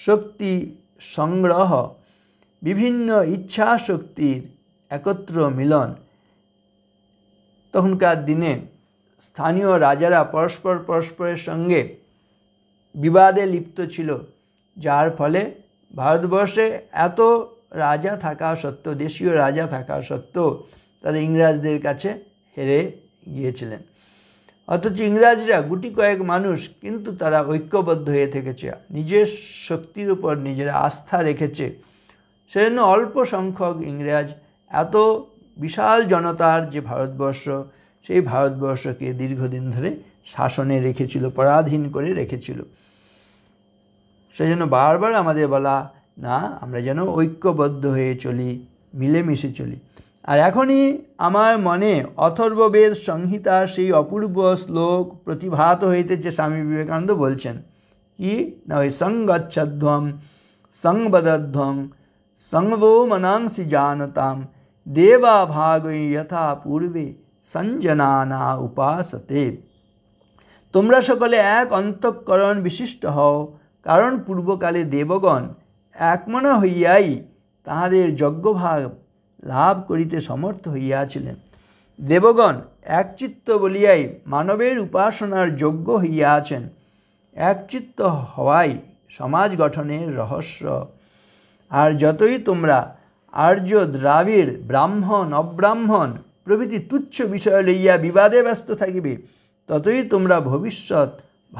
শক্তি সংগ্রহ বিভিন্ন ইচ্ছা শক্তির একত্র মিলন তখনকার দিনে স্থানীয় রাজারা পরস্পর পরস্পরের সঙ্গে বিবাদে লিপ্ত ছিল যার ফলে ভারতবর্ষে এত রাজা থাকা সত্ত্বেও দেশীয় রাজা থাকা সত্ত্বেও তারা ইংরাজদের কাছে হেরে গিয়েছিলেন অথচ ইংরাজরা গুটি কয়েক মানুষ কিন্তু তারা ঐক্যবদ্ধ হয়ে থেকেছে নিজের শক্তির উপর নিজেরা আস্থা রেখেছে সেজন্য অল্প সংখ্যক ইংরেজ এত বিশাল জনতার যে ভারতবর্ষ সেই ভারতবর্ষকে দীর্ঘদিন ধরে শাসনে রেখেছিল পরাধীন করে রেখেছিল সেজন্য বারবার আমাদের বলা না আমরা যেন ঐক্যবদ্ধ হয়ে চলি মিলেমিশে চলি আর এখনই আমার মনে অথর্ববেদ সংহিতার সেই অপূর্ব শ্লোক প্রতিভাত হইতেছে স্বামী বিবেকানন্দ বলছেন কি না ওই সংগচ্ছধ্বং সংবদধ্বং संवो मनांसि জানতাম দেবাভাগই যথা পূর্বে সঞ্জনানা উপাসতে তোমরা সকলে এক অন্তঃকরণ বিশিষ্ট হও কারণ পূর্বকালে দেবগণ একমনা হইয়াই তাহাদের যজ্ঞভাগ লাভ করিতে সমর্থ হইয়াছিলেন দেবগণ একচিত্ত বলিয়াই মানবের উপাসনার যোগ্য আছেন একচিত্ত হওয়াই সমাজ গঠনের রহস্য আর যতই তোমরা আর্য দ্রাবিড় ব্রাহ্মণ অব্রাহ্মণ প্রভৃতি তুচ্ছ বিষয় লইয়া বিবাদে ব্যস্ত থাকিবে ততই তোমরা ভবিষ্যৎ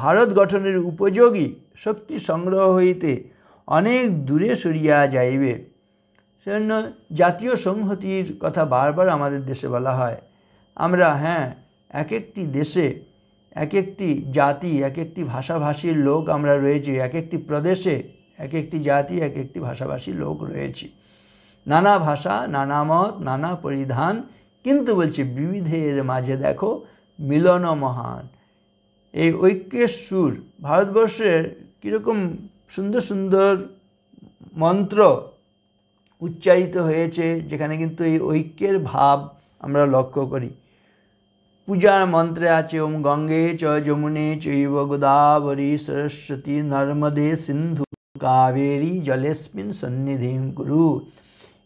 ভারত গঠনের উপযোগী শক্তি সংগ্রহ হইতে অনেক দূরে সরিয়া যাইবে সেজন্য জাতীয় সংহতির কথা বারবার আমাদের দেশে বলা হয় আমরা হ্যাঁ এক একটি দেশে এক একটি জাতি এক একটি ভাষাভাষীর লোক আমরা রয়েছে এক একটি প্রদেশে এক একটি জাতি এক একটি ভাষাভাষী লোক রয়েছে নানা ভাষা নানা মত নানা পরিধান কিন্তু বলছে বিবিধের মাঝে দেখো মিলন মহান এই ঐক্যের সুর ভারতবর্ষের কীরকম সুন্দর সুন্দর মন্ত্র উচ্চারিত হয়েছে যেখানে কিন্তু এই ঐক্যের ভাব আমরা লক্ষ্য করি পূজার মন্ত্রে আছে ওম গঙ্গে চ যমুনে চৈব গোদাবরী সরস্বতী নর্মদে সিন্ধু কাবেরী জলেস্মিন সন্নিধি গুরু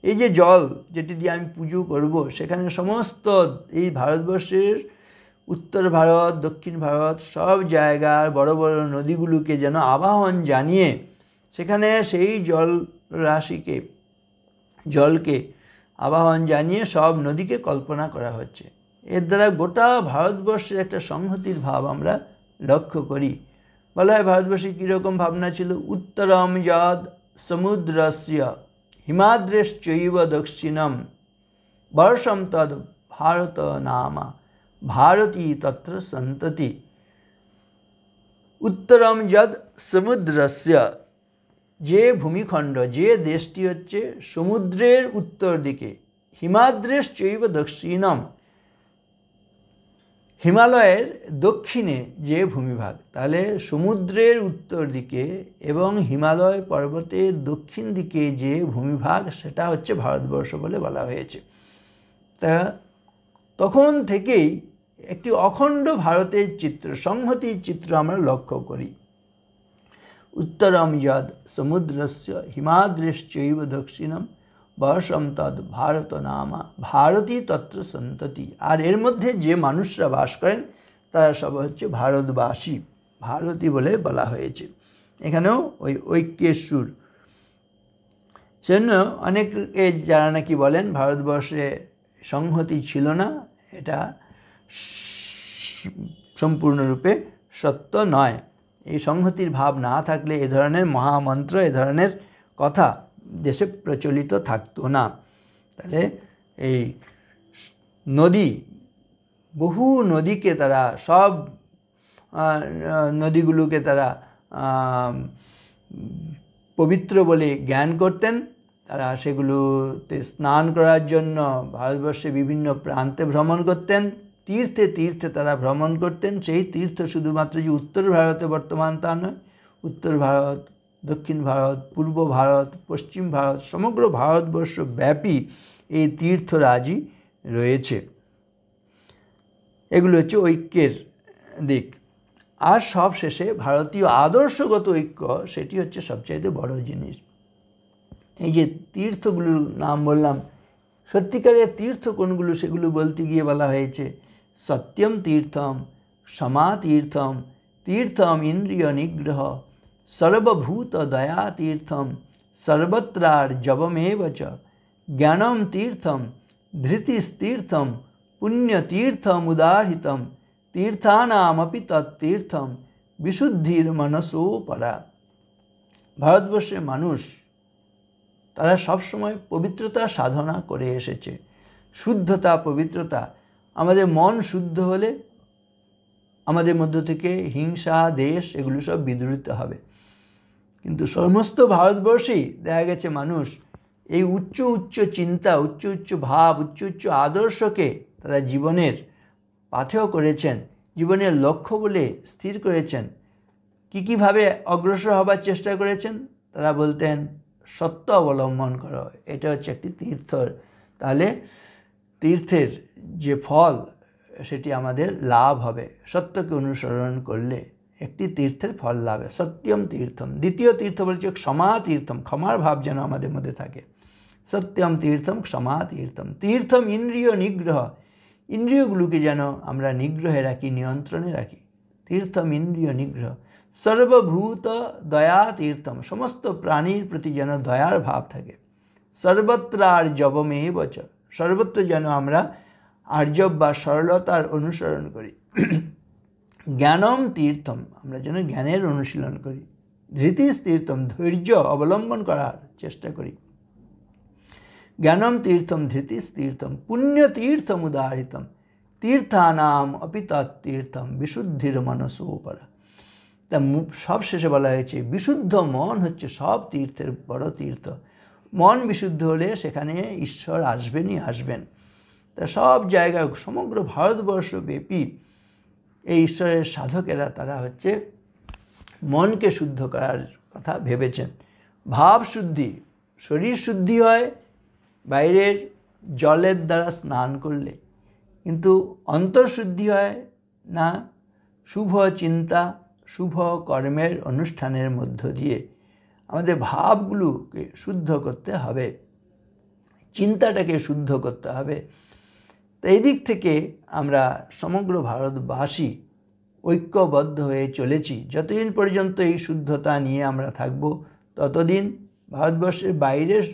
এই যে জল যেটি দিয়ে আমি পুজো করব সেখানে সমস্ত এই ভারতবর্ষের উত্তর ভারত দক্ষিণ ভারত সব জায়গার বড় বড় নদীগুলোকে যেন আবাহন জানিয়ে সেখানে সেই জল রাশিকে জলকে আবাহন জানিয়ে সব নদীকে কল্পনা করা হচ্ছে এর দ্বারা গোটা ভারতবর্ষের একটা সংহতির ভাব আমরা লক্ষ্য করি मलाय भारतवर्षे कम भावना छो उत्तरम याद समुद्र से हिमाद्रेश दक्षिणम वर्षम तद भारत नामा भारती तत्र संतति उत्तरम यद समुद्र से जे भूमिखंड जे देशटी हे समुद्रे उत्तर दिखे हिमाद्रेश्च दक्षिणम হিমালয়ের দক্ষিণে যে ভূমিভাগ তাহলে সমুদ্রের উত্তর দিকে এবং হিমালয় পর্বতের দক্ষিণ দিকে যে ভূমিভাগ সেটা হচ্ছে ভারতবর্ষ বলে বলা হয়েছে তা তখন থেকেই একটি অখণ্ড ভারতের চিত্র সংহতির চিত্র আমরা লক্ষ্য করি উত্তরম যদ সমুদ্রস্য হিমাদ্রেশ্চৈব দক্ষিণম বয়সম তদ ভারত নামা ভারতী তত্র সন্ততি আর এর মধ্যে যে মানুষরা বাস করেন তারা সব হচ্ছে ভারতবাসী ভারতী বলে বলা হয়েছে এখানেও ওই ঐক্যেশ্বর সেজন্য অনেকে যারা নাকি বলেন ভারতবর্ষে সংহতি ছিল না এটা সম্পূর্ণরূপে সত্য নয় এই সংহতির ভাব না থাকলে এ ধরনের মহামন্ত্র এ ধরনের কথা দেশে প্রচলিত থাকতো না তাহলে এই নদী বহু নদীকে তারা সব নদীগুলোকে তারা পবিত্র বলে জ্ঞান করতেন তারা সেগুলোতে স্নান করার জন্য ভারতবর্ষে বিভিন্ন প্রান্তে ভ্রমণ করতেন তীর্থে তীর্থে তারা ভ্রমণ করতেন সেই তীর্থ শুধুমাত্র যে উত্তর ভারতে বর্তমান তা নয় উত্তর ভারত দক্ষিণ ভারত পূর্ব ভারত পশ্চিম ভারত সমগ্র ভারতবর্ষ ব্যাপী এই তীর্থরাজি রয়েছে এগুলো হচ্ছে ঐক্যের দিক আর সব শেষে ভারতীয় আদর্শগত ঐক্য সেটি হচ্ছে সবচাইতে বড় জিনিস এই যে তীর্থগুলোর নাম বললাম সত্যিকারের তীর্থ কোনগুলো সেগুলো বলতে গিয়ে বলা হয়েছে সত্যম তীর্থম সমাতীর্থম তীর্থম ইন্দ্রিয় নিগ্রহ সর্বভূত তীর্থম সর্বত্রার জবমেব চ জ্ঞানম তীর্থম ধৃতিস্তীর্থম পুণ্যতীর্থমুদাহিতম তীর্থানামপি তীর্থম বিশুদ্ধির মানসোপরা ভারতবর্ষের মানুষ তারা সবসময় পবিত্রতা সাধনা করে এসেছে শুদ্ধতা পবিত্রতা আমাদের মন শুদ্ধ হলে আমাদের মধ্য থেকে হিংসা দেশ এগুলো সব বিদ্রুত হবে কিন্তু সমস্ত ভারতবর্ষেই দেখা গেছে মানুষ এই উচ্চ উচ্চ চিন্তা উচ্চ উচ্চ ভাব উচ্চ উচ্চ আদর্শকে তারা জীবনের পাথেয় করেছেন জীবনের লক্ষ্য বলে স্থির করেছেন কী কীভাবে অগ্রসর হবার চেষ্টা করেছেন তারা বলতেন সত্য অবলম্বন করো এটা হচ্ছে একটি তীর্থর তাহলে তীর্থের যে ফল সেটি আমাদের লাভ হবে সত্যকে অনুসরণ করলে একটি তীর্থের ফল লাভ সত্যম তীর্থম দ্বিতীয় তীর্থ বলছে ক্ষমা তীর্থম ক্ষমার ভাব যেন আমাদের মধ্যে থাকে সত্যম তীর্থম ক্ষমা তীর্থম তীর্থম ইন্দ্রিয় নিগ্রহ ইন্দ্রিয়গুলোকে যেন আমরা নিগ্রহে রাখি নিয়ন্ত্রণে রাখি তীর্থম ইন্দ্রিয় নিগ্রহ সর্বভূত দয়া তীর্থম সমস্ত প্রাণীর প্রতি যেন দয়ার ভাব থাকে সর্বত্র আর জবমে বচ সর্বত্র যেন আমরা আর্যব বা সরলতার অনুসরণ করি জ্ঞানম তীর্থম আমরা যেন জ্ঞানের অনুশীলন করি ধৃতিস তীর্থম ধৈর্য অবলম্বন করার চেষ্টা করি জ্ঞানম তীর্থম ধৃতিস তীর্থম পুণ্যতীর্থম উদাহিতম তীর্থানাম অপিত তীর্থম বিশুদ্ধির মানসোপরা তা সবশেষে বলা হয়েছে বিশুদ্ধ মন হচ্ছে সব তীর্থের বড় তীর্থ মন বিশুদ্ধ হলে সেখানে ঈশ্বর আসবেনই আসবেন তা সব জায়গায় সমগ্র ভারতবর্ষব্যাপী এই ঈশ্বরের সাধকেরা তারা হচ্ছে মনকে শুদ্ধ করার কথা ভেবেছেন ভাব শুদ্ধি শরীর শুদ্ধি হয় বাইরের জলের দ্বারা স্নান করলে কিন্তু অন্তঃশুদ্ধি হয় না শুভ চিন্তা শুভ কর্মের অনুষ্ঠানের মধ্য দিয়ে আমাদের ভাবগুলোকে শুদ্ধ করতে হবে চিন্তাটাকে শুদ্ধ করতে হবে তো এই দিক থেকে আমরা সমগ্র ভারতবাসী ঐক্যবদ্ধ হয়ে চলেছি যতদিন পর্যন্ত এই শুদ্ধতা নিয়ে আমরা থাকব ততদিন ভারতবর্ষের বাইরের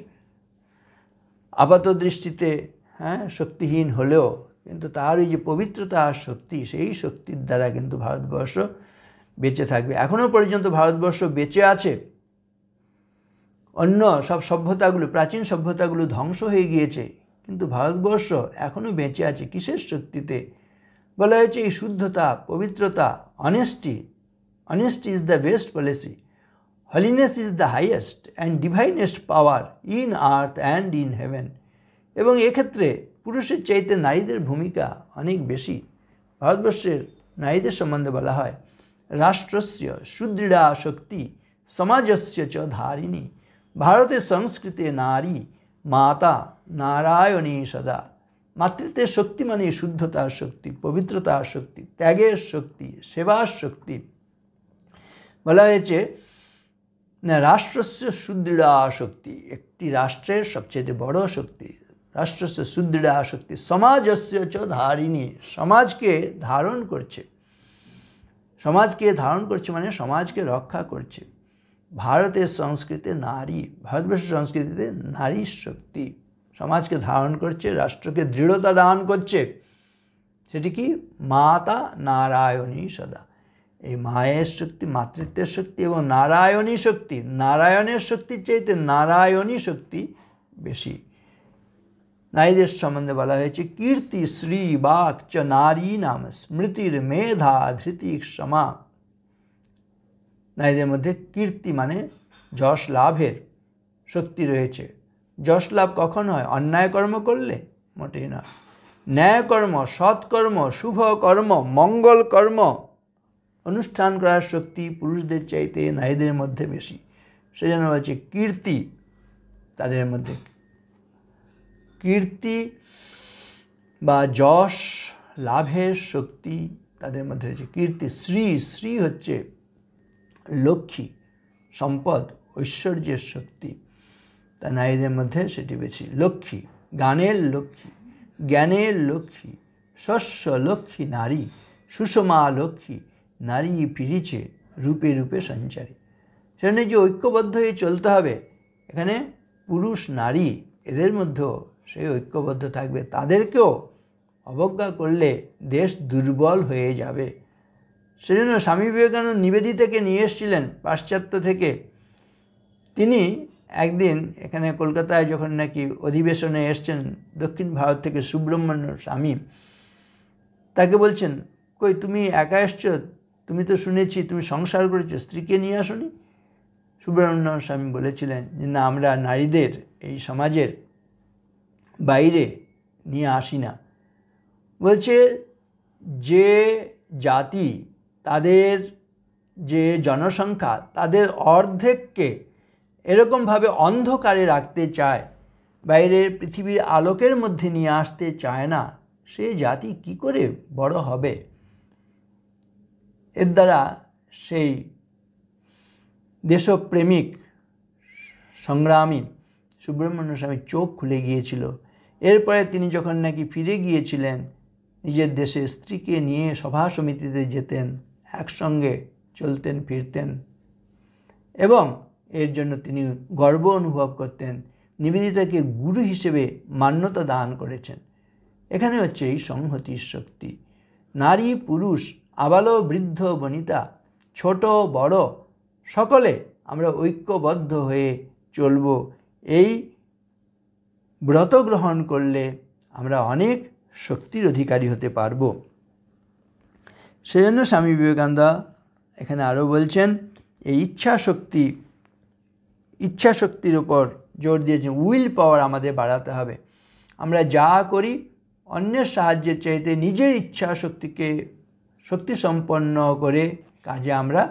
আপাত দৃষ্টিতে হ্যাঁ শক্তিহীন হলেও কিন্তু তার ওই যে পবিত্রতা আর শক্তি সেই শক্তির দ্বারা কিন্তু ভারতবর্ষ বেঁচে থাকবে এখনও পর্যন্ত ভারতবর্ষ বেঁচে আছে অন্য সব সভ্যতাগুলো প্রাচীন সভ্যতাগুলো ধ্বংস হয়ে গিয়েছে কিন্তু ভারতবর্ষ এখনও বেঁচে আছে কিসের শক্তিতে বলা হয়েছে এই শুদ্ধতা পবিত্রতা honesty honesty is the best policy holiness is the highest and divinest power in earth and in heaven এবং এক্ষেত্রে পুরুষের চাইতে নারীদের ভূমিকা অনেক বেশি ভারতবর্ষের নারীদের সম্বন্ধে বলা হয় রাষ্ট্রস্য সুদৃঢ় শক্তি সমাজস্য চ ধারিণী ভারতের সংস্কৃতে নারী মাতা নারায়ণী সদা মাতৃত্বের শক্তি মানে শুদ্ধতার শক্তি পবিত্রতার শক্তি ত্যাগের শক্তি সেবার শক্তি বলা হয়েছে রাষ্ট্রস্য সুদৃঢ়া শক্তি একটি রাষ্ট্রের সবচেয়ে বড় শক্তি রাষ্ট্রস্য সুদৃঢ় শক্তি সমাজস্য চ ধারিণী সমাজকে ধারণ করছে সমাজকে ধারণ করছে মানে সমাজকে রক্ষা করছে ভারতের সংস্কৃতিতে নারী ভারতবর্ষের সংস্কৃতিতে নারী শক্তি সমাজকে ধারণ করছে রাষ্ট্রকে দৃঢ়তা দান করছে সেটি কি মাতা নারায়ণী সদা এই মায়ের শক্তি মাতৃত্বের শক্তি এবং নারায়ণী শক্তি নারায়ণের শক্তির চাইতে নারায়ণী শক্তি বেশি নারীদের সম্বন্ধে বলা হয়েছে কীর্তি শ্রী বাক চ নারী নাম স্মৃতির মেধা ধৃতি ক্ষমা নারীদের মধ্যে কীর্তি মানে যশ লাভের শক্তি রয়েছে যশ লাভ কখন হয় অন্যায় কর্ম করলে মোটেই না ন্যায়কর্ম সৎকর্ম শুভ কর্ম মঙ্গল কর্ম অনুষ্ঠান করার শক্তি পুরুষদের চাইতে নারীদের মধ্যে বেশি সেজন্য বলছে কীর্তি তাদের মধ্যে কীর্তি বা যশ লাভের শক্তি তাদের মধ্যে রয়েছে কীর্তি শ্রী শ্রী হচ্ছে লক্ষ্মী সম্পদ ঐশ্বর্যের শক্তি তা নারীদের মধ্যে সেটি বেশি লক্ষ্মী গানের লক্ষ্মী জ্ঞানের লক্ষ্মী শস্য লক্ষ্মী নারী সুষমা লক্ষ্মী নারী পিড়িছে রূপে রূপে সঞ্চারী সেখানে যে ঐক্যবদ্ধ হয়ে চলতে হবে এখানে পুরুষ নারী এদের মধ্যেও সেই ঐক্যবদ্ধ থাকবে তাদেরকেও অবজ্ঞা করলে দেশ দুর্বল হয়ে যাবে সেজন্য স্বামী বিবেকানন্দ নিবেদিতাকে নিয়ে এসেছিলেন পাশ্চাত্য থেকে তিনি একদিন এখানে কলকাতায় যখন নাকি অধিবেশনে এসছেন দক্ষিণ ভারত থেকে সুব্রহ্মণ্য স্বামী তাকে বলছেন কই তুমি একা এসছ তুমি তো শুনেছি তুমি সংসার করেছো স্ত্রীকে নিয়ে আসনি সুব্রহ্মণ্য স্বামী বলেছিলেন যে না আমরা নারীদের এই সমাজের বাইরে নিয়ে আসি না বলছে যে জাতি তাদের যে জনসংখ্যা তাদের অর্ধেককে এরকমভাবে অন্ধকারে রাখতে চায় বাইরের পৃথিবীর আলোকের মধ্যে নিয়ে আসতে চায় না সে জাতি কি করে বড় হবে এর দ্বারা সেই দেশপ্রেমিক সংগ্রামী সুব্রহ্মণ্য স্বামীর চোখ খুলে গিয়েছিল এরপরে তিনি যখন নাকি ফিরে গিয়েছিলেন নিজের দেশে স্ত্রীকে নিয়ে সভা সমিতিতে যেতেন একসঙ্গে চলতেন ফিরতেন এবং এর জন্য তিনি গর্ব অনুভব করতেন নিবেদিতাকে গুরু হিসেবে মান্যতা দান করেছেন এখানে হচ্ছে এই সংহতির শক্তি নারী পুরুষ আবালো বৃদ্ধ বনিতা ছোট বড় সকলে আমরা ঐক্যবদ্ধ হয়ে চলব এই ব্রত গ্রহণ করলে আমরা অনেক শক্তির অধিকারী হতে পারবো সেজন্য স্বামী বিবেকানন্দ এখানে আরও বলছেন এই ইচ্ছা শক্তি ইচ্ছা শক্তির ওপর জোর দিয়েছেন উইল পাওয়ার আমাদের বাড়াতে হবে আমরা যা করি অন্যের সাহায্যের চাইতে নিজের ইচ্ছা শক্তিকে শক্তি সম্পন্ন করে কাজে আমরা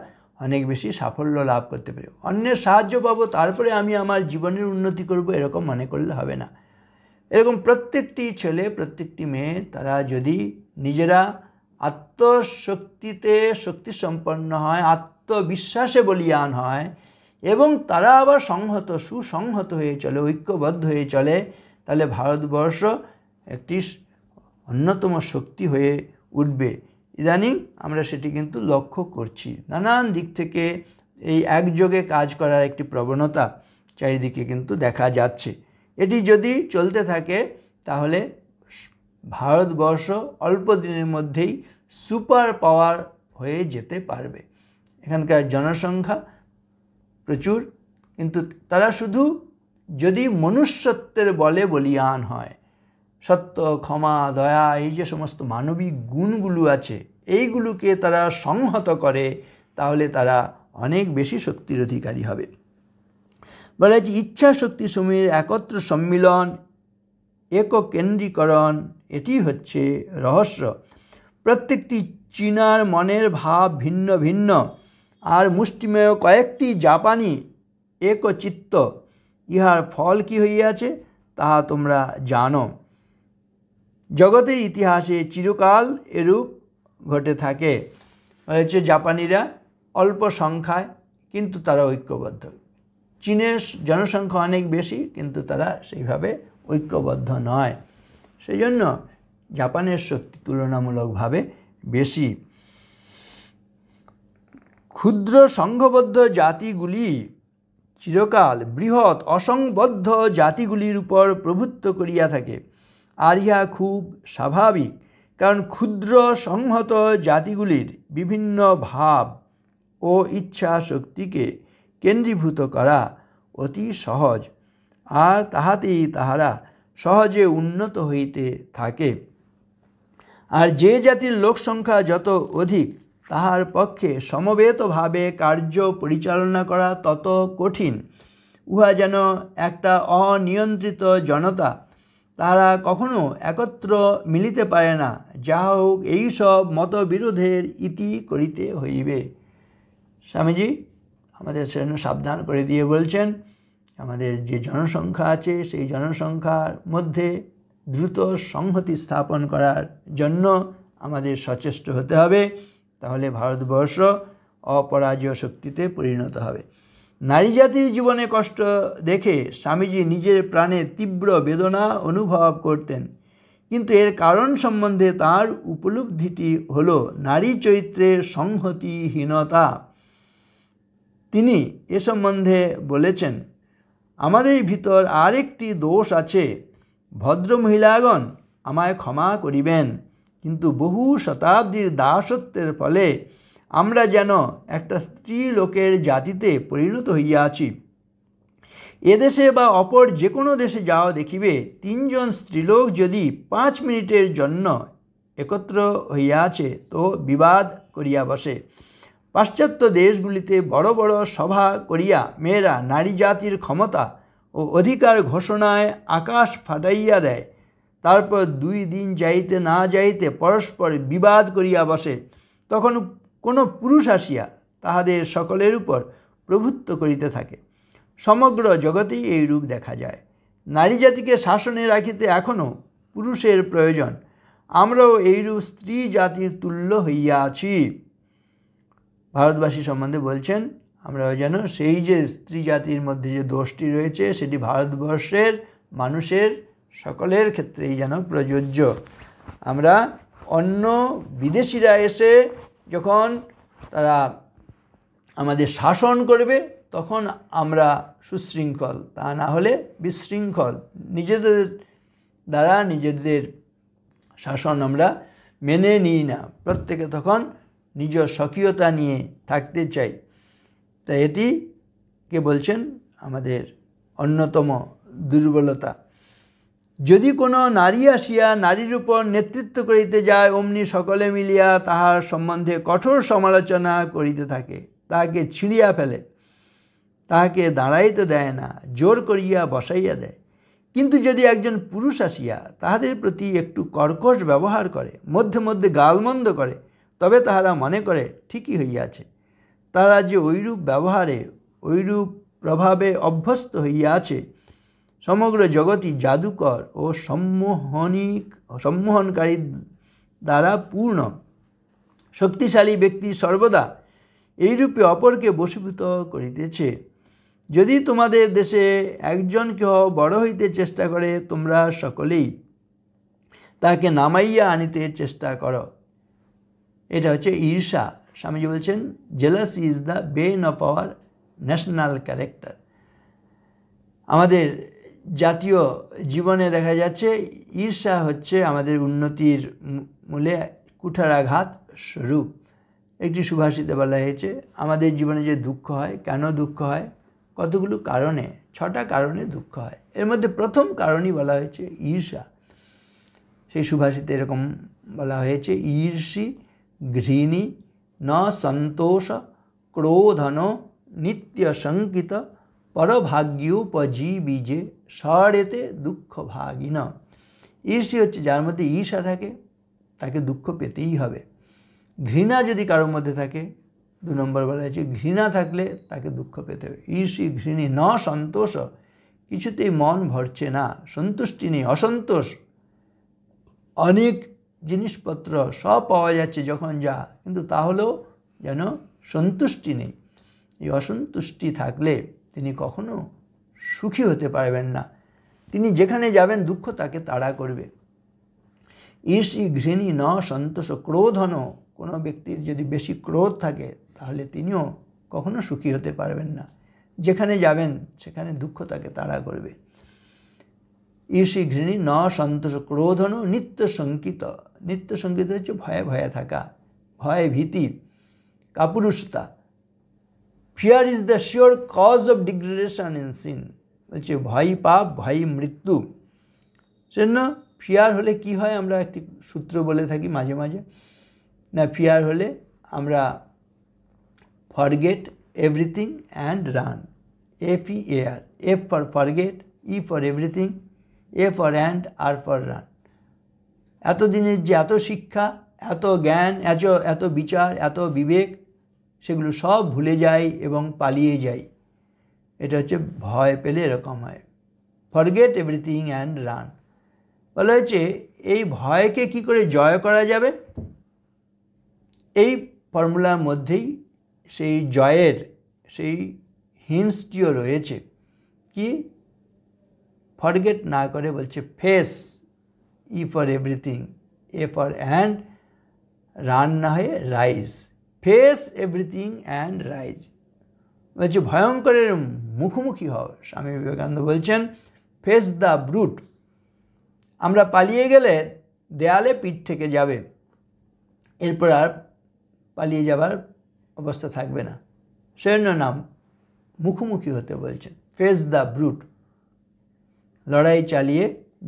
অনেক বেশি সাফল্য লাভ করতে পারি অন্যের সাহায্য পাবো তারপরে আমি আমার জীবনের উন্নতি করব এরকম মনে করলে হবে না এরকম প্রত্যেকটি ছেলে প্রত্যেকটি মেয়ে তারা যদি নিজেরা আত্মশক্তিতে শক্তি সম্পন্ন হয় আত্মবিশ্বাসে বলিয়ান হয় এবং তারা আবার সংহত সুসংহত হয়ে চলে ঐক্যবদ্ধ হয়ে চলে তাহলে ভারতবর্ষ একটি অন্যতম শক্তি হয়ে উঠবে ইদানিং আমরা সেটি কিন্তু লক্ষ্য করছি নানান দিক থেকে এই একযোগে কাজ করার একটি প্রবণতা চারিদিকে কিন্তু দেখা যাচ্ছে এটি যদি চলতে থাকে তাহলে ভারতবর্ষ অল্প দিনের মধ্যেই সুপার পাওয়ার হয়ে যেতে পারবে এখানকার জনসংখ্যা প্রচুর কিন্তু তারা শুধু যদি মনুষ্যত্বের বলে বলিয়ান হয় সত্য ক্ষমা দয়া এই যে সমস্ত মানবিক গুণগুলো আছে এইগুলোকে তারা সংহত করে তাহলে তারা অনেক বেশি শক্তির অধিকারী হবে বলা হয়েছে ইচ্ছা শক্তি সমীর একত্র সম্মিলন এককেন্দ্রীকরণ এটি হচ্ছে রহস্য প্রত্যেকটি চীনার মনের ভাব ভিন্ন ভিন্ন আর মুষ্টিমেয় কয়েকটি জাপানি একচিত্ত ইহার ফল কি হইয়াছে তাহা তোমরা জানো জগতের ইতিহাসে চিরকাল এরূপ ঘটে থাকে হচ্ছে জাপানিরা অল্প সংখ্যায় কিন্তু তারা ঐক্যবদ্ধ চীনের জনসংখ্যা অনেক বেশি কিন্তু তারা সেইভাবে ঐক্যবদ্ধ নয় সেই জন্য জাপানের শক্তি তুলনামূলকভাবে বেশি ক্ষুদ্র সংঘবদ্ধ জাতিগুলি চিরকাল বৃহৎ অসংবদ্ধ জাতিগুলির উপর প্রভুত্ব করিয়া থাকে আর ইহা খুব স্বাভাবিক কারণ ক্ষুদ্র সংহত জাতিগুলির বিভিন্ন ভাব ও ইচ্ছা শক্তিকে কেন্দ্রীভূত করা অতি সহজ আর তাহাতেই তাহারা সহজে উন্নত হইতে থাকে আর যে জাতির লোকসংখ্যা যত অধিক তাহার পক্ষে সমবেতভাবে কার্য পরিচালনা করা তত কঠিন উহা যেন একটা অনিয়ন্ত্রিত জনতা তারা কখনো একত্র মিলিতে পারে না যা হোক এইসব মতবিরোধের ইতি করিতে হইবে স্বামীজি আমাদের সেজন্য সাবধান করে দিয়ে বলছেন আমাদের যে জনসংখ্যা আছে সেই জনসংখ্যার মধ্যে দ্রুত সংহতি স্থাপন করার জন্য আমাদের সচেষ্ট হতে হবে তাহলে ভারতবর্ষ অপরাজয় শক্তিতে পরিণত হবে নারী জাতির জীবনে কষ্ট দেখে স্বামীজি নিজের প্রাণে তীব্র বেদনা অনুভব করতেন কিন্তু এর কারণ সম্বন্ধে তার উপলব্ধিটি হল নারী চরিত্রের সংহতিহীনতা তিনি এ সম্বন্ধে বলেছেন আমাদের ভিতর আরেকটি দোষ আছে ভদ্রমহিলাগণ আমায় ক্ষমা করিবেন কিন্তু বহু শতাব্দীর দাসত্বের ফলে আমরা যেন একটা স্ত্রী লোকের জাতিতে পরিণত হইয়াছি এদেশে বা অপর যে কোনো দেশে যাওয়া দেখিবে তিনজন স্ত্রীলোক যদি পাঁচ মিনিটের জন্য একত্র হইয়াছে তো বিবাদ করিয়া বসে পাশ্চাত্য দেশগুলিতে বড় বড় সভা করিয়া মেয়েরা নারী জাতির ক্ষমতা ও অধিকার ঘোষণায় আকাশ ফাটাইয়া দেয় তারপর দুই দিন যাইতে না যাইতে পরস্পর বিবাদ করিয়া বসে তখন কোনো পুরুষ আসিয়া তাহাদের সকলের উপর প্রভুত্ব করিতে থাকে সমগ্র জগতেই এই রূপ দেখা যায় নারী জাতিকে শাসনে রাখিতে এখনও পুরুষের প্রয়োজন আমরাও এইরূপ স্ত্রী জাতির তুল্য হইয়া আছি ভারতবাসী সম্বন্ধে বলছেন আমরা যেন সেই যে স্ত্রী জাতির মধ্যে যে দোষটি রয়েছে সেটি ভারতবর্ষের মানুষের সকলের ক্ষেত্রেই যেন প্রযোজ্য আমরা অন্য বিদেশিরা এসে যখন তারা আমাদের শাসন করবে তখন আমরা সুশৃঙ্খল তা না হলে বিশৃঙ্খল নিজেদের দ্বারা নিজেদের শাসন আমরা মেনে নিই না প্রত্যেকে তখন নিজ স্বকীয়তা নিয়ে থাকতে চাই তা এটি কে বলছেন আমাদের অন্যতম দুর্বলতা যদি কোনো নারী আসিয়া নারীর উপর নেতৃত্ব করিতে যায় অমনি সকলে মিলিয়া তাহার সম্বন্ধে কঠোর সমালোচনা করিতে থাকে তাহাকে ছিঁড়িয়া ফেলে তাহাকে দাঁড়াইতে দেয় না জোর করিয়া বসাইয়া দেয় কিন্তু যদি একজন পুরুষ আসিয়া তাহাদের প্রতি একটু কর্কশ ব্যবহার করে মধ্যে মধ্যে গালমন্দ করে তবে তাহারা মনে করে ঠিকই হইয়াছে তারা যে ঐরূপ ব্যবহারে ঐরূপ প্রভাবে অভ্যস্ত হইয়াছে সমগ্র জগতই জাদুকর ও সম্মোহনিক সম্মোহনকারী দ্বারা পূর্ণ শক্তিশালী ব্যক্তি সর্বদা এইরূপে অপরকে বসীভূত করিতেছে যদি তোমাদের দেশে একজন কেহ বড় হইতে চেষ্টা করে তোমরা সকলেই তাকে নামাইয়া আনিতে চেষ্টা করো এটা হচ্ছে ঈর্ষা স্বামীজি বলছেন jealous is the bane of our national character আমাদের জাতীয় জীবনে দেখা যাচ্ছে ঈর্ষা হচ্ছে আমাদের উন্নতির মূলে কুঠারাঘাত স্বরূপ একটি সুভাষিতে বলা হয়েছে আমাদের জীবনে যে দুঃখ হয় কেন দুঃখ হয় কতগুলো কারণে ছটা কারণে দুঃখ হয় এর মধ্যে প্রথম কারণই বলা হয়েছে ঈর্ষা সেই সুভাষিতে এরকম বলা হয়েছে ঈর্ষি ঘৃণী না সন্তোষ ক্রোধন নিত্যশঙ্কিত পরভাগ্যোপজীবীজে সরেতে দুঃখ ভাগিনা ঈর্ষি হচ্ছে যার মধ্যে ঈর্ষা থাকে তাকে দুঃখ পেতেই হবে ঘৃণা যদি কারোর মধ্যে থাকে দু নম্বর বলা হয়েছে ঘৃণা থাকলে তাকে দুঃখ পেতে হবে ঈর্ষি ঘৃণী ন সন্তোষ কিছুতেই মন ভরছে না সন্তুষ্টি নেই অসন্তোষ অনেক জিনিসপত্র সব পাওয়া যাচ্ছে যখন যা কিন্তু তাহলেও যেন সন্তুষ্টি নেই এই অসন্তুষ্টি থাকলে তিনি কখনো সুখী হতে পারবেন না তিনি যেখানে যাবেন দুঃখ তাকে তাড়া করবে ঈর্ষি ঘৃণী ন সন্তোষ ক্রোধন কোনো ব্যক্তির যদি বেশি ক্রোধ থাকে তাহলে তিনিও কখনো সুখী হতে পারবেন না যেখানে যাবেন সেখানে দুঃখ তাকে তাড়া করবে ঈর্ষি ঘৃণী ন সন্তোষ ক্রোধন নিত্য শঙ্কিত নিত্য সঙ্গীত হচ্ছে ভয়ে ভয়ে থাকা ভয় ভীতি কাপুরুষতা fear is the sure cause of degradation in sin বলছে ভয় পাপ ভয় মৃত্যু সেজন্য ফিয়ার হলে কি হয় আমরা একটি সূত্র বলে থাকি মাঝে মাঝে না ফিয়ার হলে আমরা forget everything and run F E A R F for forget E for everything A for and R for run এতদিনের যে এত শিক্ষা এত জ্ঞান এত এত বিচার এত বিবেক সেগুলো সব ভুলে যায় এবং পালিয়ে যায় এটা হচ্ছে ভয় পেলে এরকম হয় ফরগেট এভরিথিং অ্যান্ড রান বলা হয়েছে এই ভয়কে কি করে জয় করা যাবে এই ফর্মুলার মধ্যেই সেই জয়ের সেই হিন্সটিও রয়েছে কি ফরগেট না করে বলছে face E for everything A for and রান্না না হয়ে rise face everything and rise বলছে ভয়ঙ্করের মুখোমুখি হও স্বামী বিবেকানন্দ বলছেন ফেস দ্য ব্রুট আমরা পালিয়ে গেলে দেয়ালে পিঠ থেকে যাবে এরপর আর পালিয়ে যাবার অবস্থা থাকবে না সেজন্য নাম মুখোমুখি হতে বলছেন ফেস দ্য ব্রুট লড়াই চালিয়ে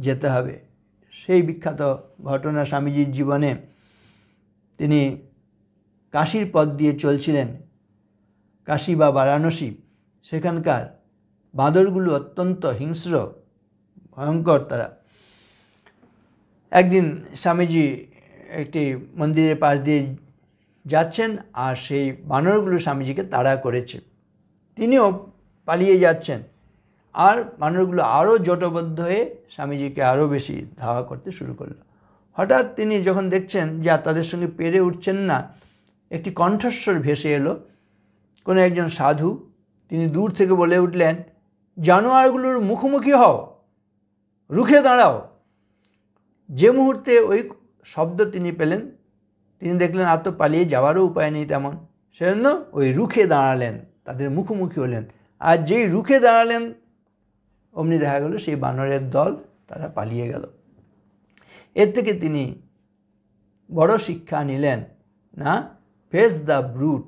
যেতে হবে সেই বিখ্যাত ঘটনা স্বামীজির জীবনে তিনি কাশির পথ দিয়ে চলছিলেন কাশি বা বারাণসী সেখানকার বাঁদরগুলো অত্যন্ত হিংস্র ভয়ঙ্কর তারা একদিন স্বামীজি একটি মন্দিরের পাশ দিয়ে যাচ্ছেন আর সেই বানরগুলো স্বামীজিকে তাড়া করেছে তিনিও পালিয়ে যাচ্ছেন আর মানুষগুলো আরও জটবদ্ধ হয়ে স্বামীজিকে আরও বেশি ধাওয়া করতে শুরু করলো হঠাৎ তিনি যখন দেখছেন যে আর তাদের সঙ্গে পেরে উঠছেন না একটি কণ্ঠস্বর ভেসে এলো কোনো একজন সাধু তিনি দূর থেকে বলে উঠলেন জানোয়ারগুলোর মুখোমুখি হও রুখে দাঁড়াও যে মুহূর্তে ওই শব্দ তিনি পেলেন তিনি দেখলেন আর তো পালিয়ে যাওয়ারও উপায় নেই তেমন সেজন্য ওই রুখে দাঁড়ালেন তাদের মুখোমুখি হলেন আর যেই রুখে দাঁড়ালেন অমনি দেখা গেল সেই বানরের দল তারা পালিয়ে গেল এর থেকে তিনি বড় শিক্ষা নিলেন না ফেস দ্য ব্রুট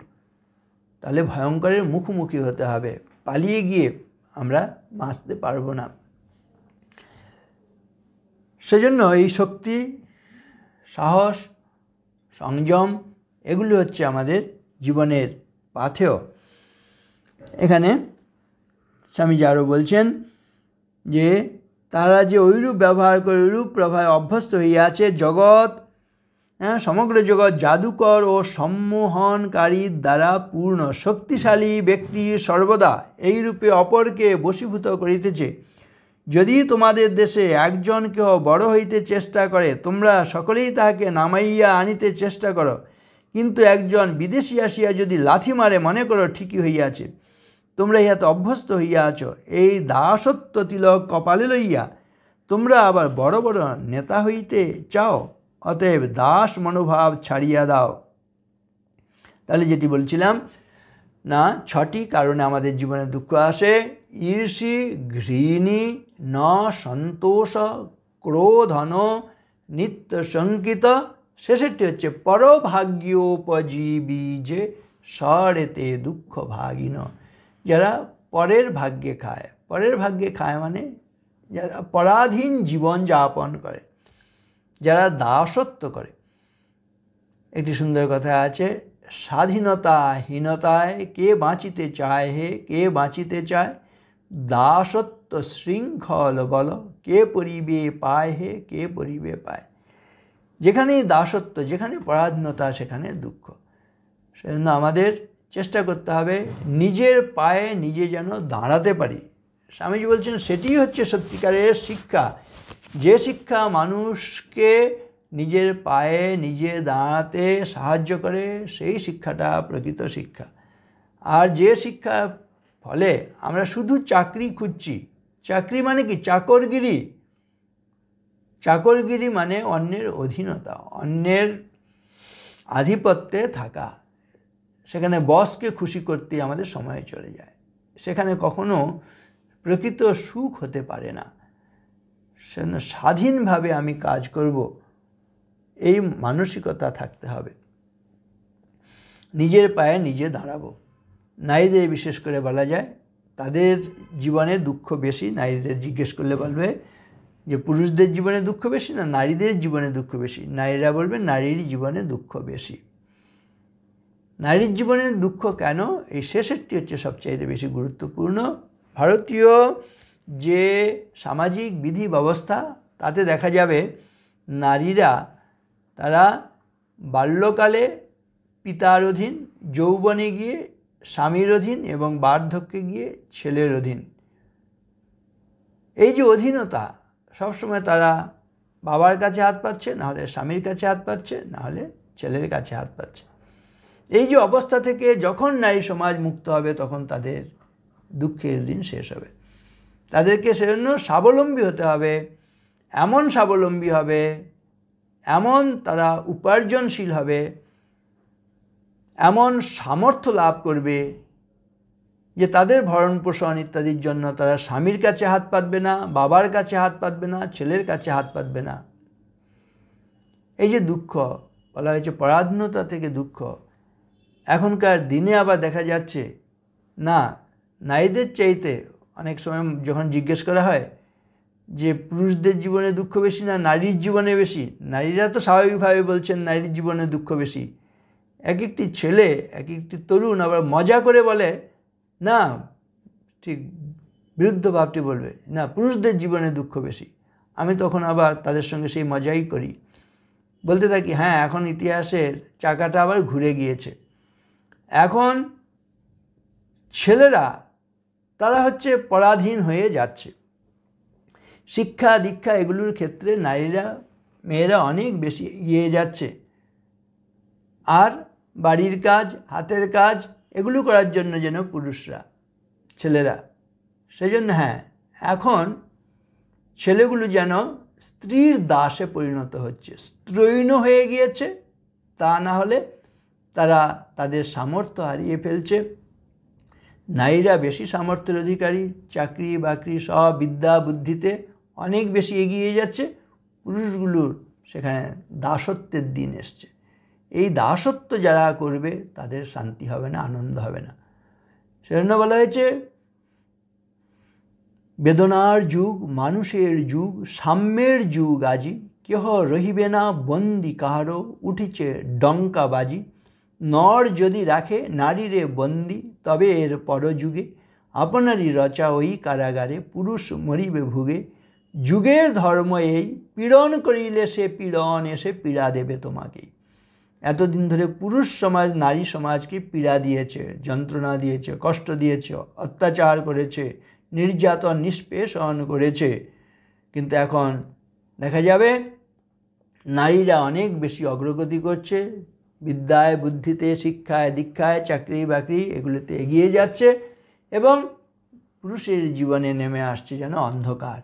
তাহলে ভয়ঙ্করের মুখোমুখি হতে হবে পালিয়ে গিয়ে আমরা বাঁচতে পারবো না সেজন্য এই শক্তি সাহস সংযম এগুলি হচ্ছে আমাদের জীবনের পাথেয় এখানে স্বামীজি আরও বলছেন যে তারা যে ওইরূপ ব্যবহার করে রূপ প্রভায় অভ্যস্ত হইয়াছে জগৎ হ্যাঁ সমগ্র জগৎ জাদুকর ও সম্মোহনকারীর দ্বারা পূর্ণ শক্তিশালী ব্যক্তি সর্বদা এই রূপে অপরকে বশীভূত করিতেছে যদি তোমাদের দেশে একজন কেহ বড় হইতে চেষ্টা করে তোমরা সকলেই তাহাকে নামাইয়া আনিতে চেষ্টা করো কিন্তু একজন বিদেশি আসিয়া যদি লাথি মারে মনে করো ঠিকই হইয়াছে তোমরা ইহাতে অভ্যস্ত হইয়া আছো এই দাসত্ব তিলক কপালে লইয়া তোমরা আবার বড় বড় নেতা হইতে চাও অতএব দাস মনোভাব ছাড়িয়া দাও তাহলে যেটি বলছিলাম না ছটি কারণে আমাদের জীবনে দুঃখ আসে ঈর্ষি ঘৃণী ন সন্তোষ ক্রোধন নিত্য শঙ্কিত শেষেরটি হচ্ছে পরভাগ্যোপজীবী যে সরেতে দুঃখ ভাগিন যারা পরের ভাগ্যে খায় পরের ভাগ্যে খায় মানে যারা পরাধীন জীবন যাপন করে যারা দাসত্ব করে একটি সুন্দর কথা আছে স্বাধীনতাহীনতায় কে বাঁচিতে চায় হে কে বাঁচিতে চায় দাসত্ব শৃঙ্খল বল কে পরিবে পায় হে কে পরিবে পায় যেখানেই দাসত্ব যেখানে পরাধীনতা সেখানে দুঃখ সেজন্য আমাদের চেষ্টা করতে হবে নিজের পায়ে নিজে যেন দাঁড়াতে পারি স্বামীজি বলছেন সেটিই হচ্ছে সত্যিকারের শিক্ষা যে শিক্ষা মানুষকে নিজের পায়ে নিজে দাঁড়াতে সাহায্য করে সেই শিক্ষাটা প্রকৃত শিক্ষা আর যে শিক্ষা ফলে আমরা শুধু চাকরি খুঁজছি চাকরি মানে কি চাকরগিরি চাকরগিরি মানে অন্যের অধীনতা অন্যের আধিপত্যে থাকা সেখানে বসকে খুশি করতে আমাদের সময় চলে যায় সেখানে কখনো প্রকৃত সুখ হতে পারে না সেজন্য স্বাধীনভাবে আমি কাজ করব এই মানসিকতা থাকতে হবে নিজের পায়ে নিজে দাঁড়াবো নারীদের বিশেষ করে বলা যায় তাদের জীবনে দুঃখ বেশি নারীদের জিজ্ঞেস করলে বলবে যে পুরুষদের জীবনে দুঃখ বেশি না নারীদের জীবনে দুঃখ বেশি নারীরা বলবে নারীর জীবনে দুঃখ বেশি নারীর জীবনের দুঃখ কেন এই শেষেরটি হচ্ছে সবচাইতে বেশি গুরুত্বপূর্ণ ভারতীয় যে সামাজিক বিধি ব্যবস্থা তাতে দেখা যাবে নারীরা তারা বাল্যকালে পিতার অধীন যৌবনে গিয়ে স্বামীর অধীন এবং বার্ধক্যে গিয়ে ছেলের অধীন এই যে অধীনতা সবসময় তারা বাবার কাছে হাত পাচ্ছে নাহলে স্বামীর কাছে হাত পাচ্ছে নাহলে ছেলের কাছে হাত পাচ্ছে এই যে অবস্থা থেকে যখন নারী সমাজ মুক্ত হবে তখন তাদের দুঃখের দিন শেষ হবে তাদেরকে সেজন্য স্বাবলম্বী হতে হবে এমন স্বাবলম্বী হবে এমন তারা উপার্জনশীল হবে এমন সামর্থ্য লাভ করবে যে তাদের ভরণ পোষণ ইত্যাদির জন্য তারা স্বামীর কাছে হাত পাতবে না বাবার কাছে হাত পাতবে না ছেলের কাছে হাত পাতবে না এই যে দুঃখ বলা হয়েছে পরাধীনতা থেকে দুঃখ এখনকার দিনে আবার দেখা যাচ্ছে না নারীদের চাইতে অনেক সময় যখন জিজ্ঞেস করা হয় যে পুরুষদের জীবনে দুঃখ বেশি না নারীর জীবনে বেশি নারীরা তো স্বাভাবিকভাবে বলছেন নারীর জীবনে দুঃখ বেশি এক একটি ছেলে এক একটি তরুণ আবার মজা করে বলে না ঠিক বিরুদ্ধ ভাবটি বলবে না পুরুষদের জীবনে দুঃখ বেশি আমি তখন আবার তাদের সঙ্গে সেই মজাই করি বলতে থাকি হ্যাঁ এখন ইতিহাসের চাকাটা আবার ঘুরে গিয়েছে এখন ছেলেরা তারা হচ্ছে পরাধীন হয়ে যাচ্ছে শিক্ষা দীক্ষা এগুলোর ক্ষেত্রে নারীরা মেয়েরা অনেক বেশি এগিয়ে যাচ্ছে আর বাড়ির কাজ হাতের কাজ এগুলো করার জন্য যেন পুরুষরা ছেলেরা সেজন্য হ্যাঁ এখন ছেলেগুলো যেন স্ত্রীর দাসে পরিণত হচ্ছে স্ত্রৈণ হয়ে গিয়েছে তা না হলে তারা তাদের সামর্থ্য হারিয়ে ফেলছে নারীরা বেশি সামর্থ্যের অধিকারী চাকরি বাকরি সব বিদ্যা বুদ্ধিতে অনেক বেশি এগিয়ে যাচ্ছে পুরুষগুলোর সেখানে দাসত্বের দিন এসছে এই দাসত্ব যারা করবে তাদের শান্তি হবে না আনন্দ হবে না সেজন্য বলা হয়েছে বেদনার যুগ মানুষের যুগ সাম্যের যুগ আজি কেহ রহিবে না বন্দি কাহারও উঠিছে ডঙ্কা বাজি নর যদি রাখে নারীরে বন্দি তবে এর পরযুগে আপনারই রচা ওই কারাগারে পুরুষ মরিবে ভুগে যুগের ধর্ম এই পীড়ন করিলে সে পীড়ন এসে পীড়া দেবে তোমাকে এতদিন ধরে পুরুষ সমাজ নারী সমাজকে পীড়া দিয়েছে যন্ত্রণা দিয়েছে কষ্ট দিয়েছে অত্যাচার করেছে নির্যাতন নিষ্পেষণ করেছে কিন্তু এখন দেখা যাবে নারীরা অনেক বেশি অগ্রগতি করছে বিদ্যায় বুদ্ধিতে শিক্ষায় দীক্ষায় চাকরি বাকরি এগুলোতে এগিয়ে যাচ্ছে এবং পুরুষের জীবনে নেমে আসছে যেন অন্ধকার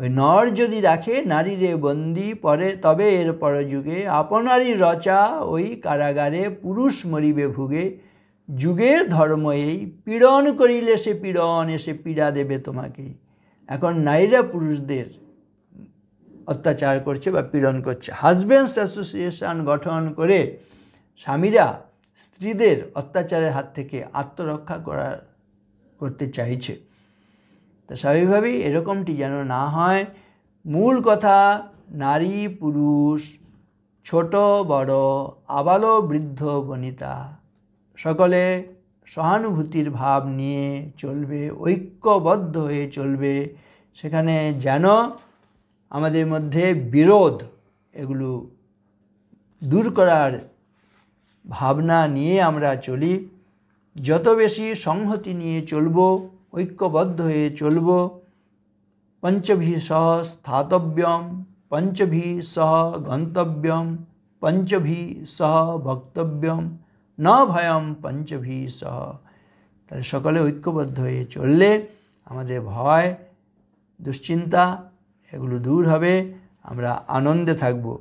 ওই নর যদি রাখে নারীরে বন্দি পরে তবে এর যুগে আপনারই রচা ওই কারাগারে পুরুষ মরিবে ভুগে যুগের ধর্ম এই পীড়ন করিলে সে পীড়ন এসে পীড়া দেবে তোমাকে এখন নারীরা পুরুষদের অত্যাচার করছে বা পীড়ন করছে হাজব্যান্ডস অ্যাসোসিয়েশন গঠন করে স্বামীরা স্ত্রীদের অত্যাচারের হাত থেকে আত্মরক্ষা করার করতে চাইছে তা স্বাভাবিকভাবেই এরকমটি যেন না হয় মূল কথা নারী পুরুষ ছোট বড় আবালো বৃদ্ধ বনিতা সকলে সহানুভূতির ভাব নিয়ে চলবে ঐক্যবদ্ধ হয়ে চলবে সেখানে যেন আমাদের মধ্যে বিরোধ এগুলো দূর করার ভাবনা নিয়ে আমরা চলি যত বেশি সংহতি নিয়ে চলব ঐক্যবদ্ধ হয়ে চলব পঞ্চভি সহ স্থাতব্যম পঞ্চভি সহ গন্তব্যম পঞ্চভি সহ বক্তব্যম ন ভয়ম পঞ্চভি সহ তাহলে সকলে ঐক্যবদ্ধ হয়ে চললে আমাদের ভয় দুশ্চিন্তা এগুলো দূর হবে আমরা আনন্দে থাকবো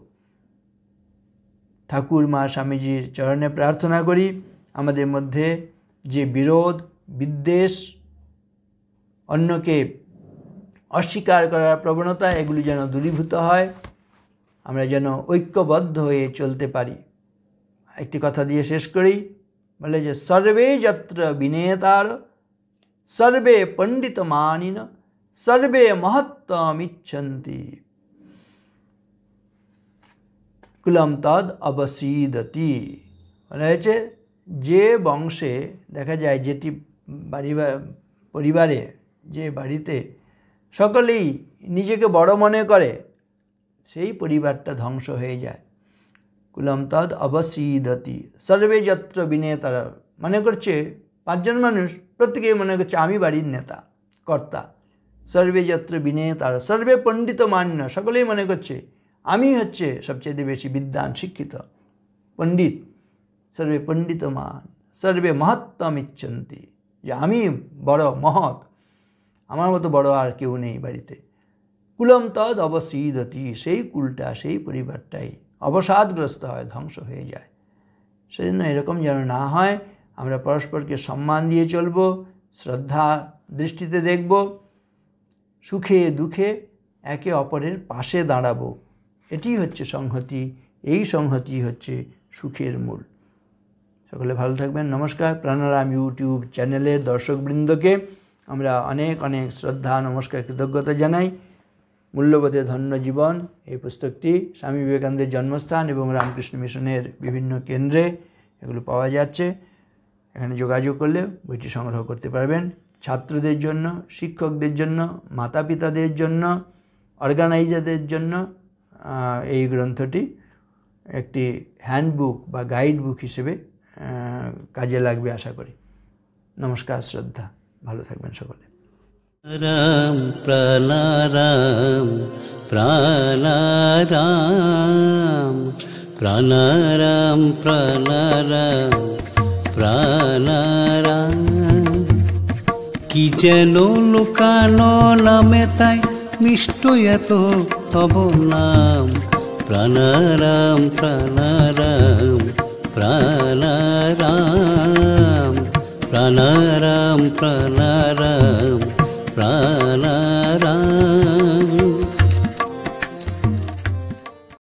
ঠাকুর মা স্বামীজির চরণে প্রার্থনা করি আমাদের মধ্যে যে বিরোধ বিদ্বেষ অন্যকে অস্বীকার করার প্রবণতা এগুলি যেন দূরীভূত হয় আমরা যেন ঐক্যবদ্ধ হয়ে চলতে পারি একটি কথা দিয়ে শেষ করি বলে যে সর্বে যত্র বিনেতার সর্বে পণ্ডিত মানিন সর্বে মহত্তম ইচ্ছন্তী কুলামতাদ অবসিদতি মানে হয়েছে যে বংশে দেখা যায় যেটি বাড়ি পরিবারে যে বাড়িতে সকলেই নিজেকে বড় মনে করে সেই পরিবারটা ধ্বংস হয়ে যায় কুলাম তদ অবসিদতি সর্বে যত্র বিনেতারা মনে করছে পাঁচজন মানুষ প্রত্যেকেই মনে করছে আমি বাড়ির নেতা কর্তা সর্বে যত্র বিনেতারা সর্বে পণ্ডিত মান্য সকলেই মনে করছে আমি হচ্ছে সবচেয়ে বেশি বিদ্যান শিক্ষিত পণ্ডিত সর্বে পণ্ডিতমান সর্বে মহত্তম ইচ্ছন্তি যে আমি বড় মহৎ আমার মতো বড় আর কেউ নেই বাড়িতে কুলম তদ অবসিদতি সেই কুলটা সেই পরিবারটাই অবসাদগ্রস্ত হয় ধ্বংস হয়ে যায় সেজন্য এরকম যেন না হয় আমরা পরস্পরকে সম্মান দিয়ে চলব শ্রদ্ধা দৃষ্টিতে দেখব সুখে দুঃখে একে অপরের পাশে দাঁড়াবো এটি হচ্ছে সংহতি এই সংহতি হচ্ছে সুখের মূল সকলে ভালো থাকবেন নমস্কার প্রাণারাম ইউটিউব চ্যানেলের দর্শকবৃন্দকে আমরা অনেক অনেক শ্রদ্ধা নমস্কার কৃতজ্ঞতা জানাই মূল্যবোধে ধন্য জীবন এই পুস্তকটি স্বামী বিবেকানন্দের জন্মস্থান এবং রামকৃষ্ণ মিশনের বিভিন্ন কেন্দ্রে এগুলো পাওয়া যাচ্ছে এখানে যোগাযোগ করলে বইটি সংগ্রহ করতে পারবেন ছাত্রদের জন্য শিক্ষকদের জন্য মাতা পিতাদের জন্য অর্গানাইজারদের জন্য এই গ্রন্থটি একটি হ্যান্ডবুক বা গাইড বুক হিসেবে কাজে লাগবে আশা করি নমস্কার শ্রদ্ধা ভালো থাকবেন সকলে রাম প্রাণারাম প্রাণারাম প্রাণারাম প্রাণারাম প্রাণারাম কি যেন লুকানো নামে তাই यतो तपं नाम प्रणरम प्रणर प्रलरम प्रणरम प्रणर प्रलर